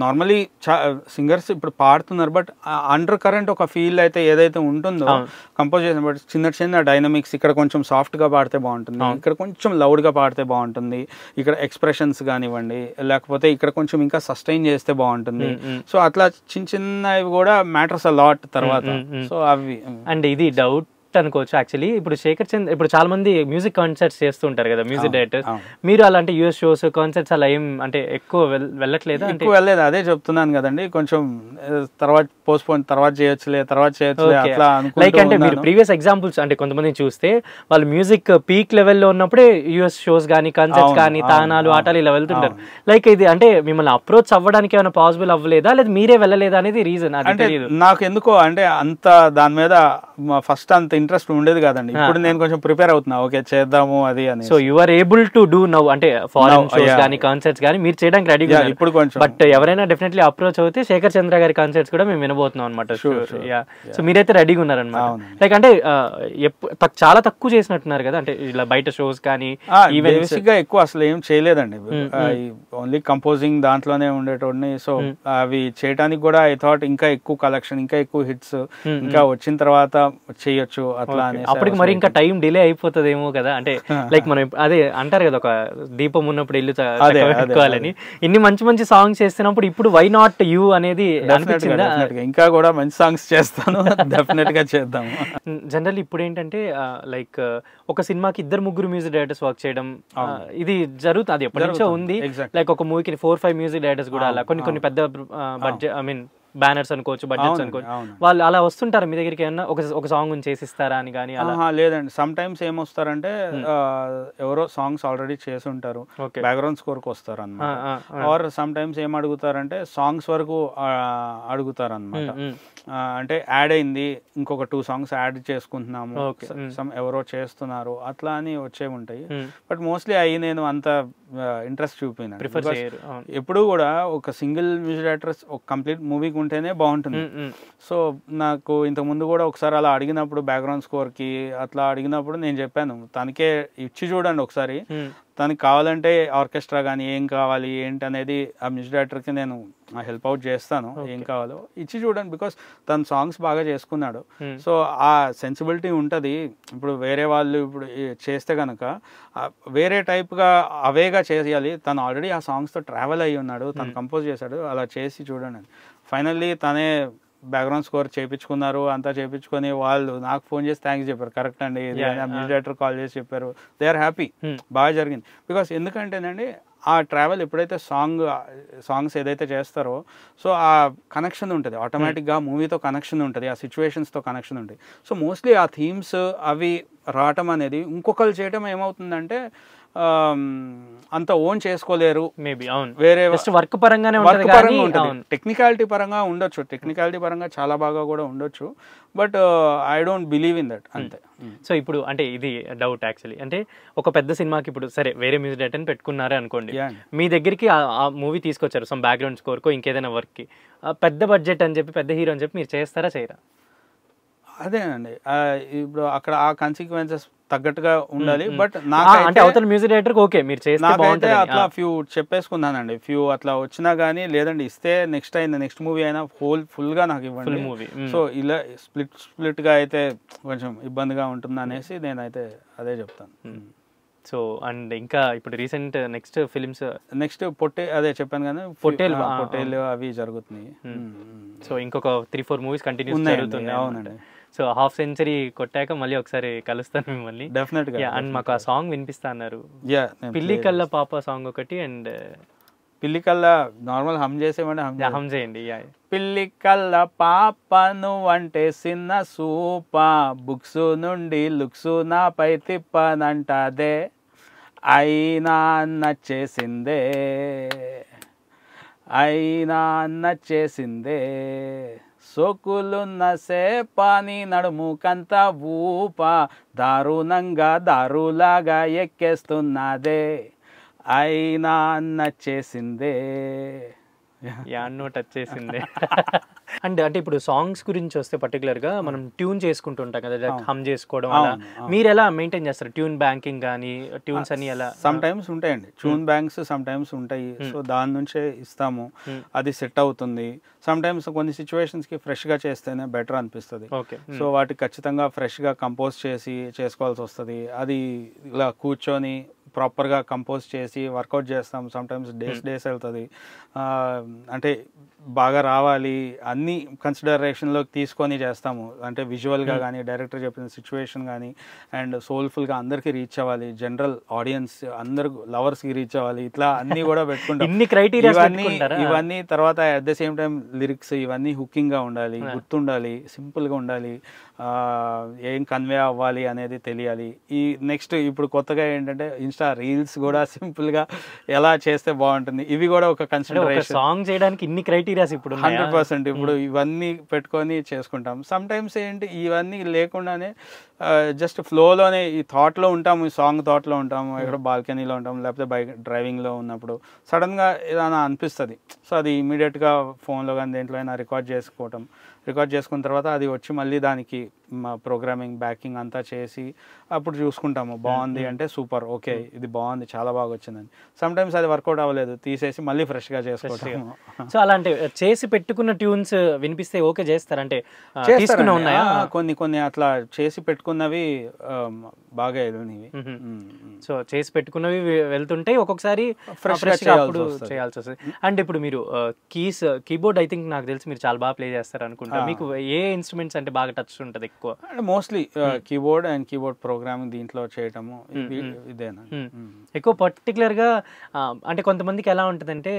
Speaker 1: నార్మలీ సింగర్స్ ఇప్పుడు పాడుతున్నారు బట్ అండర్ కరెంట్ ఒక ఫీల్ అయితే ఏదైతే ఉంటుందో కంపోజ్ చేసిన బట్ చిన్న చిన్న డైన డైనమిక్స్ ఇక్కడ కొంచెం సాఫ్ట్గా పాడితే బాగుంటుంది ఇక్కడ కొంచెం లౌడ్గా పాడితే బాగుంటుంది ఇక్కడ ఎక్స్ప్రెషన్స్ కానివ్వండి లేకపోతే ఇక్కడ కొంచెం ఇంకా సస్టైన్ చేస్తే బాగుంటుంది సో అట్లా
Speaker 2: చిన్న చిన్నవి కూడా మ్యాటర్స్ అలాట్ తర్వాత సో అవి అండ్ ఇది డౌట్ బెస్ట్ అనుకోవచ్చు యాక్చువల్లీ ఇప్పుడు శేఖర్ చంద్ర ఇప్పుడు చాలా మంది మ్యూజిక్ కాన్సర్ట్స్ చేస్తుంటారు కదా మ్యూజిక్ డైరెక్టర్ మీరు అలాంటి యూఎస్ షోస్ కాన్సర్ట్స్ అలా ఏం అంటే ఎక్కువ వెళ్ళట్లేదు ఎక్కువ
Speaker 1: వెళ్ళలేదు అదే చెప్తున్నాను కదండి కొంచెం
Speaker 2: తర్వాత పోస్ట్ పోన్ తర్వాత లేదు తర్వాత చేయొచ్చు అట్లా లైక్ అంటే మీరు ప్రీవియస్ ఎగ్జాంపుల్స్ అంటే కొంతమంది చూస్తే వాళ్ళు మ్యూజిక్ పీక్ లెవెల్ లో ఉన్నప్పుడే యూఎస్ షోస్ కానీ కాన్సర్ట్స్ కానీ తానాలు ఆటలు ఇలా వెళ్తుంటారు లైక్ ఇది అంటే మిమ్మల్ని అప్రోచ్ అవ్వడానికి ఏమైనా పాసిబుల్ అవ్వలేదా లేదా మీరే వెళ్ళలేదా అనేది రీజన్ అంటే నాకు ఎందుకో అంటే అంత దాని మీద ఫస్ట్ అంత ఇంట్రెస్ట్ ఉండేది కాదండి ఇప్పుడు నేను కొంచెం ప్రిపేర్ అవుతున్నా ఓకే చేద్దాము అది అని so you are able to do now అంటే ఫారెన్ షోస్ కానీ కాన్సర్ట్స్ కానీ మీరు చేయడానికి రెడీ ఇప్పుడు కొంచెం బట్ ఎవరైనా డెఫినెట్లీ అప్రోచ్ అవుతే శేఖర్ చంద్ర గారి కాన్సర్ట్స్ కూడా మేము వినబోతున్నాం అనమాట సో మీరైతే రెడీగా ఉన్నారనమాట లైక్ అంటే చాలా తక్కువ చేసినట్టున్నారు కదా అంటే ఇలా బయట షోస్ కానీ ఈవెంట్స్ గా ఎక్కువ అసలు ఏం
Speaker 1: చేయలేదండి ఓన్లీ hmm, కంపోజింగ్ hmm. దాంట్లోనే ఉండేటోడిని సో hmm. అవి చేయడానికి కూడా ఐ థాట్ ఇంకా ఎక్కువ కలెక్షన్ ఇంకా ఎక్కువ హిట్స్ ఇంకా వచ్చిన తర్వాత చేయొచ్చు అట్లా అప్పటికి మరి ఇంకా
Speaker 2: టైం డిలే అయిపోతుందేమో కదా అంటే లైక్ మనం అదే అంటారు కదా ఒక దీపం ఉన్నప్పుడు ఇల్లు ఎక్కువాలని ఇన్ని మంచి మంచి సాంగ్స్ చేస్తున్నప్పుడు ఇప్పుడు వై నాట్ యూ అనేది ఇంకా కూడా మంచి సాంగ్స్ చేస్తాను డెఫినెట్ గా చేద్దాం జనరల్ ఇప్పుడు ఏంటంటే లైక్ ఒక సినిమాకి ఇద్దరు ముగ్గురు మ్యూజిక్ డైరెక్టర్స్ వర్క్ చేయడం ఇది జరుగుతుంది అది ఎప్పటి నుంచో ఉంది లైక్ ఒక మూవీకి ఫోర్ ఫైవ్ మ్యూజిక్ డైరెక్టర్స్ కూడా అలా కొన్ని కొన్ని పెద్ద బడ్జెట్ ఐ మీన్ బ్యానర్స్ అనుకోవచ్చు బడ్జెట్స్ అనుకోవచ్చు వాళ్ళు అలా వస్తుంటారు మీ దగ్గరికి ఏమన్నా ఒక ఒక సాంగ్ ఇస్తారా అని
Speaker 1: కానీ లేదండి సమ్ టైమ్స్ ఏమొస్తారంటే ఎవరో సాంగ్స్ ఆల్రెడీ చేసి ఉంటారు బ్యాక్గ్రౌండ్ స్కోర్కి వస్తారు అనమాట ఆర్ సమ్ టైమ్స్ ఏం అడుగుతారంటే సాంగ్స్ వరకు అడుగుతారు అనమాట అంటే యాడ్ అయింది ఇంకొక టూ సాంగ్స్ యాడ్ చేసుకుంటున్నాము సమ్ ఎవరో చేస్తున్నారు అట్లా అని వచ్చే ఉంటాయి బట్ మోస్ట్లీ అవి నేను అంత ఇంట్రెస్ట్ చూపినాను ఎప్పుడు కూడా ఒక సింగిల్ మ్యూజిక్ డైరెక్టర్ ఒక కంప్లీట్ మూవీకి ఉంటేనే బాగుంటుంది సో నాకు ఇంతకుముందు కూడా ఒకసారి అలా అడిగినప్పుడు బ్యాక్గ్రౌండ్ స్కోర్కి అట్లా అడిగినప్పుడు నేను చెప్పాను తనకే ఇచ్చి చూడండి ఒకసారి తనకి కావాలంటే ఆర్కెస్ట్రా కానీ ఏం కావాలి ఏంటి అనేది ఆ మ్యూజిక్ డైరెక్టర్కి నేను హెల్ప్ అవుట్ చేస్తాను ఏం కావాలో ఇచ్చి చూడండి బికాస్ తన సాంగ్స్ బాగా చేసుకున్నాడు సో ఆ సెన్సిబిలిటీ ఉంటుంది ఇప్పుడు వేరే వాళ్ళు ఇప్పుడు చేస్తే కనుక వేరే టైప్గా అవేగా చేయాలి తను ఆల్రెడీ ఆ సాంగ్స్తో ట్రావెల్ అయ్యి ఉన్నాడు తను కంపోజ్ చేశాడు అలా చేసి చూడండి ఫైనల్లీ తనే బ్యాక్గ్రౌండ్ స్కోర్ చేయించుకున్నారు అంతా చేయించుకొని వాళ్ళు నాకు ఫోన్ చేసి థ్యాంక్స్ చెప్పారు కరెక్ట్ అండి మినిస్ట్రేటర్ కాల్ చేసి చెప్పారు దే ఆర్ హ్యాపీ బాగా జరిగింది బికాస్ ఎందుకంటేనండి ఆ ట్రావెల్ ఎప్పుడైతే సాంగ్ సాంగ్స్ ఏదైతే చేస్తారో సో ఆ కనెక్షన్ ఉంటుంది ఆటోమేటిక్గా మూవీతో కనెక్షన్ ఉంటుంది ఆ సిచ్యువేషన్స్తో కనెక్షన్ ఉంటుంది సో మోస్ట్లీ ఆ థీమ్స్ అవి రావటం అనేది ఇంకొకరు చేయటం ఏమవుతుందంటే అంత ఓన్ చేసుకోలేరు మేబీ
Speaker 2: అవును వేరే వర్క్ పరంగానే వర్క్ పరంగా ఉంటుంది
Speaker 1: టెక్నికాలిటీ పరంగా
Speaker 2: ఉండొచ్చు టెక్నికాలిటీ పరంగా చాలా బాగా కూడా ఉండొచ్చు but I don't believe in that అంతే సో hmm. ఇప్పుడు అంటే ఇది డౌట్ యాక్చువల్లీ అంటే ఒక పెద్ద సినిమాకి ఇప్పుడు సరే వేరే మ్యూజిక్ డైరెక్టర్ పెట్టుకున్నారే అనుకోండి మీ దగ్గరికి ఆ మూవీ తీసుకొచ్చారు సమ్ బ్యాక్గ్రౌండ్ స్కోర్కో ఇంకేదైనా వర్క్కి పెద్ద బడ్జెట్ అని చెప్పి పెద్ద హీరో అని చెప్పి మీరు చేస్తారా చేయరా
Speaker 1: అదేనండి ఇప్పుడు అక్కడ ఆ కన్సిక్వెన్సెస్ తగ్గట్టుగా ఉండాలి బట్ నాకు
Speaker 2: మ్యూజిక్ డైరెక్టర్ ఓకే మీరు నాకైతే అట్లా
Speaker 1: ఫ్యూ చెప్పేసుకున్నానండి ఫ్యూ అట్లా వచ్చినా గానీ లేదండి ఇస్తే నెక్స్ట్ అయింది నెక్స్ట్ మూవీ అయినా హోల్ ఫుల్ గా నాకు ఇవ్వండి మూవీ సో ఇలా స్ప్లిట్ స్ప్లిట్ గా అయితే కొంచెం ఇబ్బందిగా ఉంటుంది అనేసి నేనైతే
Speaker 2: అదే చెప్తాను సో అండ్ ఇంకా ఇప్పుడు రీసెంట్ నెక్స్ట్ ఫిలిమ్స్ నెక్స్ట్ పొట్టే అదే చెప్పాను కానీ పొట్టేలు పొట్టేలు అవి జరుగుతున్నాయి సో ఇంకొక త్రీ ఫోర్ మూవీస్ కంటిన్యూ జరుగుతున్నాయి అవునండి సో హాఫ్ సెంచరీ కొట్టాక మళ్ళీ ఒకసారి కలుస్తాను మిమ్మల్ని డెఫినెట్ గా అండ్ మాకు ఆ సాంగ్ వినిపిస్తా అన్నారు పిల్లి కళ్ళ పాప సాంగ్ ఒకటి అండ్ uh,
Speaker 1: పిల్లి కళ్ళ నార్మల్ హమ్ చేసేవాడి హమ్ చేయండి పిల్లి కళ్ళ పాప నువ్వంటే చిన్న సూప బుక్స్ నుండి లుక్స్ నాపై తిప్పనంటదే అయినా నచ్చేసిందే అయినా నచ్చేసిందే సోకులున్న సేపాని నడుముకంత ఊప దారుణంగా దారులాగా ఎక్కేస్తున్నదే
Speaker 2: అయినా నచ్చేసిందే యాన్నో టచ్ చేసిందే అండ్ అంటే ఇప్పుడు సాంగ్స్ గురించి వస్తే పర్టికులర్ గా మనం ట్యూన్ చేసుకుంటుంటాం కదా హమ్ చేసుకోవడం వల్ల మీరు ఎలా మెయింటైన్ చేస్తారు ట్యూన్ బ్యాంకింగ్ కానీ ట్యూన్స్ అని ఎలా సమ్ టైమ్స్ ఉంటాయండి hmm. Tune
Speaker 1: banks some times ఉంటాయి hmm. సో దాని నుంచే ఇస్తాము hmm. అది సెట్ అవుతుంది సమ్ టైమ్స్ కొన్ని సిచ్యువేషన్స్కి ఫ్రెష్గా చేస్తేనే బెటర్ అనిపిస్తుంది సో hmm. వాటికి ఖచ్చితంగా ఫ్రెష్గా కంపోజ్ చేసి చేసుకోవాల్సి వస్తుంది అది ఇలా కూర్చొని ప్రాపర్గా కంపోజ్ చేసి వర్కౌట్ చేస్తాం సమ్ టైమ్స్ డేస్ డేస్ వెళ్తుంది అంటే బాగా రావాలి అన్ని కన్సిడరేషన్లోకి తీసుకొని చేస్తాము అంటే విజువల్గా కానీ డైరెక్టర్ చెప్పిన సిచ్యువేషన్ కానీ అండ్ సోల్ఫుల్గా అందరికీ రీచ్ అవ్వాలి జనరల్ ఆడియన్స్ అందరు లవర్స్కి రీచ్ అవ్వాలి ఇట్లా అన్నీ కూడా పెట్టుకుంటాం ఇవన్నీ ఇవన్నీ తర్వాత at the same time lyrics ఇవన్నీ హుకింగ్గా ఉండాలి గుర్తుండాలి సింపుల్గా ఉండాలి ఏం కన్వే అవ్వాలి అనేది తెలియాలి ఈ నెక్స్ట్ ఇప్పుడు కొత్తగా ఏంటంటే ఇన్స్టా రీల్స్ కూడా సింపుల్గా ఎలా చేస్తే బాగుంటుంది ఇవి కూడా ఒక కన్సిడరేషన్
Speaker 2: సాంగ్ చేయడానికి ఇన్ని క్రైటీరియాస్ ఇప్పుడు హండ్రెడ్ పర్సెంట్
Speaker 1: hmm. ఇప్పుడు ఇవన్నీ పెట్టుకొని చేసుకుంటాం సమ్ టైమ్స్ ఏంటి ఇవన్నీ లేకుండానే జస్ట్ ఫ్లోలోనే ఈ థాట్లో ఉంటాము ఈ సాంగ్ థాట్లో ఉంటాము hmm. ఎక్కడ బాల్కనీలో ఉంటాము లేకపోతే బైక్ డ్రైవింగ్లో ఉన్నప్పుడు సడన్గా ఏదైనా అనిపిస్తుంది సో అది ఇమీడియట్గా ఫోన్లో కానీ దేంట్లో అయినా రికార్డ్ చేసుకోవటం రికార్డ్ చేసుకున్న తర్వాత అది వచ్చి మళ్ళీ దానికి మా ప్రోగ్రామింగ్ బ్యాకింగ్ అంతా చేసి అప్పుడు చూసుకుంటాము బాగుంది అంటే సూపర్ ఓకే ఇది బాగుంది చాలా బాగా వచ్చిందని సమ్ టైమ్స్ అది వర్కౌట్ అవ్వలేదు తీసేసి మళ్ళీ ఫ్రెష్గా చేసుకోవటం సో అలాంటి చేసి
Speaker 2: పెట్టుకున్న ట్యూన్స్ వినిపిస్తే ఓకే చేస్తారంటే
Speaker 1: ఉన్నాయా కొన్ని కొన్ని అట్లా చేసి పెట్టుకున్నవి
Speaker 2: బాగా వెళ్ళినవి సో చేసి పెట్టుకున్నవి వెళ్తుంటే ఒక్కొక్కసారి ఫ్రెష్ అప్పుడు చేయాల్సి వస్తుంది అండ్ ఇప్పుడు మీరు కీస్ కీబోర్డ్ ఐ థింక్ నాకు తెలిసి మీరు చాలా బాగా ప్లే చేస్తారు అనుకుంటా మీకు ఏ ఇన్స్ట్రుమెంట్స్ అంటే బాగా టచ్ ఉంటుంది ఎక్కువ
Speaker 1: అంటే mostly hmm. Keyboard
Speaker 2: and keyboard programming దీంట్లో చేయటము hmm, hmm. ఇదేనా ఎక్కువ పర్టికులర్గా అంటే కొంతమందికి ఎలా ఉంటుందంటే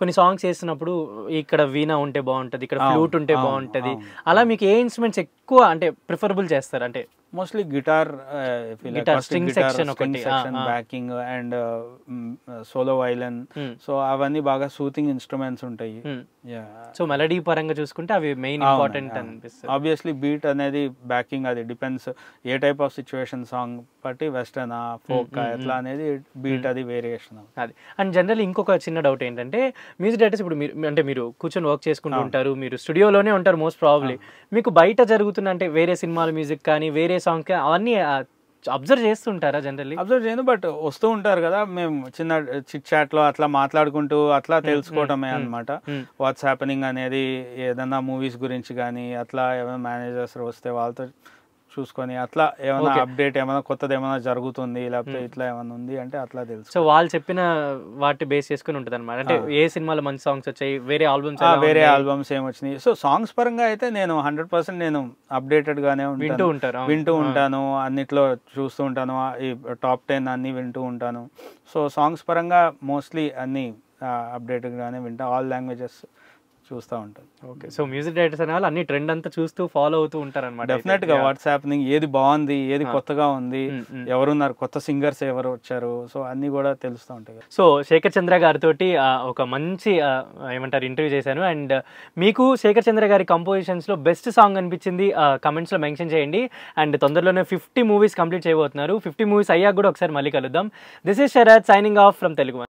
Speaker 2: కొన్ని సాంగ్స్ వేసినప్పుడు ఇక్కడ వీణా ఉంటే బాగుంటుంది ఇక్కడ ఫ్లూట్ ఉంటే బాగుంటుంది అలా మీకు ఏ ఇన్స్ట్రుమెంట్స్ ఎక్కువ అంటే ప్రిఫరబుల్ చేస్తారు అంటే mostly guitar string section
Speaker 1: backing and solo violin so అవన్నీ బాగా సూతింగ్ ఇన్స్ట్రుమెంట్స్ ఉంటాయి
Speaker 2: సో hmm. మెలడీ పరంగా చూసుకుంటే అవి మెయిన్ ఇంపార్టెంట్ అనిపిస్తుంది
Speaker 1: ఆబ్వియస్లీ బీట్ అనేది బ్యాకింగ్ అది డిపెండ్స్ ఏ
Speaker 2: టైప్ ఆఫ్ సిచ్యువేషన్ సాంగ్ బట్టి వెస్టర్న్ ఫోక్ hmm, hmm, ఎట్లా అనేది బీట్ అది వేరియేషన్ అది అండ్ జనరల్ ఇంకొక చిన్న డౌట్ ఏంటంటే మ్యూజిక్ డైరెక్టర్స్ ఇప్పుడు మీరు అంటే మీరు కూర్చొని వర్క్ చేసుకుంటూ ఉంటారు మీరు స్టూడియోలోనే ఉంటారు మోస్ట్ ప్రాబ్లీ మీకు బయట జరుగుతున్న అంటే వేరే సినిమాల మ్యూజిక్ కానీ వేరే సాంగ్ అవన్నీ అబ్జర్వ్ చేస్తుంటారా జనరల్లీ అబ్జర్వ్ చేయను బట్ వస్తూ ఉంటారు కదా మేము చిన్న
Speaker 1: చిట్ చాట్ లో అట్లా మాట్లాడుకుంటూ అట్లా hmm, తెలుసుకోవటమే అనమాట వాట్స్ హ్యాపెనింగ్ అనేది ఏదైనా మూవీస్ గురించి కానీ అట్లా ఏమైనా మేనేజర్స్ వస్తే వాళ్ళతో చూసుకొని అట్లా ఏమైనా అప్డేట్ ఏమైనా కొత్తది ఏమైనా జరుగుతుంది లేకపోతే ఇట్లా ఏమైనా ఉంది అంటే అట్లా తెలుసు
Speaker 2: సో వాళ్ళు చెప్పిన వాటి బేస్ చేసుకుని ఉంటుంది అనమాట అంటే ఏ సినిమాలో మంచి సాంగ్స్ వచ్చాయి వేరే ఆల్బమ్స్ వేరే
Speaker 1: ఆల్బమ్స్ ఏమి వచ్చినాయి సో సాంగ్స్ పరంగా అయితే నేను హండ్రెడ్ పర్సెంట్ నేను అప్డేటెడ్ గానే వింటూ ఉంటాను వింటూ ఉంటాను అన్నిట్లో చూస్తూ ఉంటాను ఈ టాప్ టెన్ అన్ని వింటూ ఉంటాను సో సాంగ్స్ పరంగా మోస్ట్లీ అన్ని గానే వింటా ఆల్ లాంగ్వేజెస్ చూస్తూ ఉంటారు ఓకే
Speaker 2: సో మ్యూజిక్ డైరెక్టర్స్ అనే వాళ్ళు అన్ని ట్రెండ్ అంతా చూస్తూ ఫాలో అవుతూ ఉంటారు అనమాట డెఫినెట్ గా వాట్సాప్ ఏది బాగుంది
Speaker 1: ఏది ah. కొత్తగా ఉంది mm, mm. ఎవరున్నారు కొత్త సింగర్స్ ఎవరు వచ్చారు సో అన్ని కూడా తెలుస్తూ ఉంటాయి
Speaker 2: సో శేఖర్ చంద్ర గారితో ఒక మంచి ఏమంటారు ఇంటర్వ్యూ చేశాను అండ్ uh, మీకు శేఖర్ చంద్ర గారి కంపోజిషన్స్ లో బెస్ట్ సాంగ్ అనిపించింది కమెంట్స్ లో మెన్షన్ చేయండి అండ్ తొందరలోనే ఫిఫ్టీ మూవీస్ కంప్లీట్ చేయబోతున్నారు ఫిఫ్టీ మూవీస్ అయ్యాక కూడా ఒకసారి మళ్ళీ కలుద్దాం this is Sharaj signing off from Telugu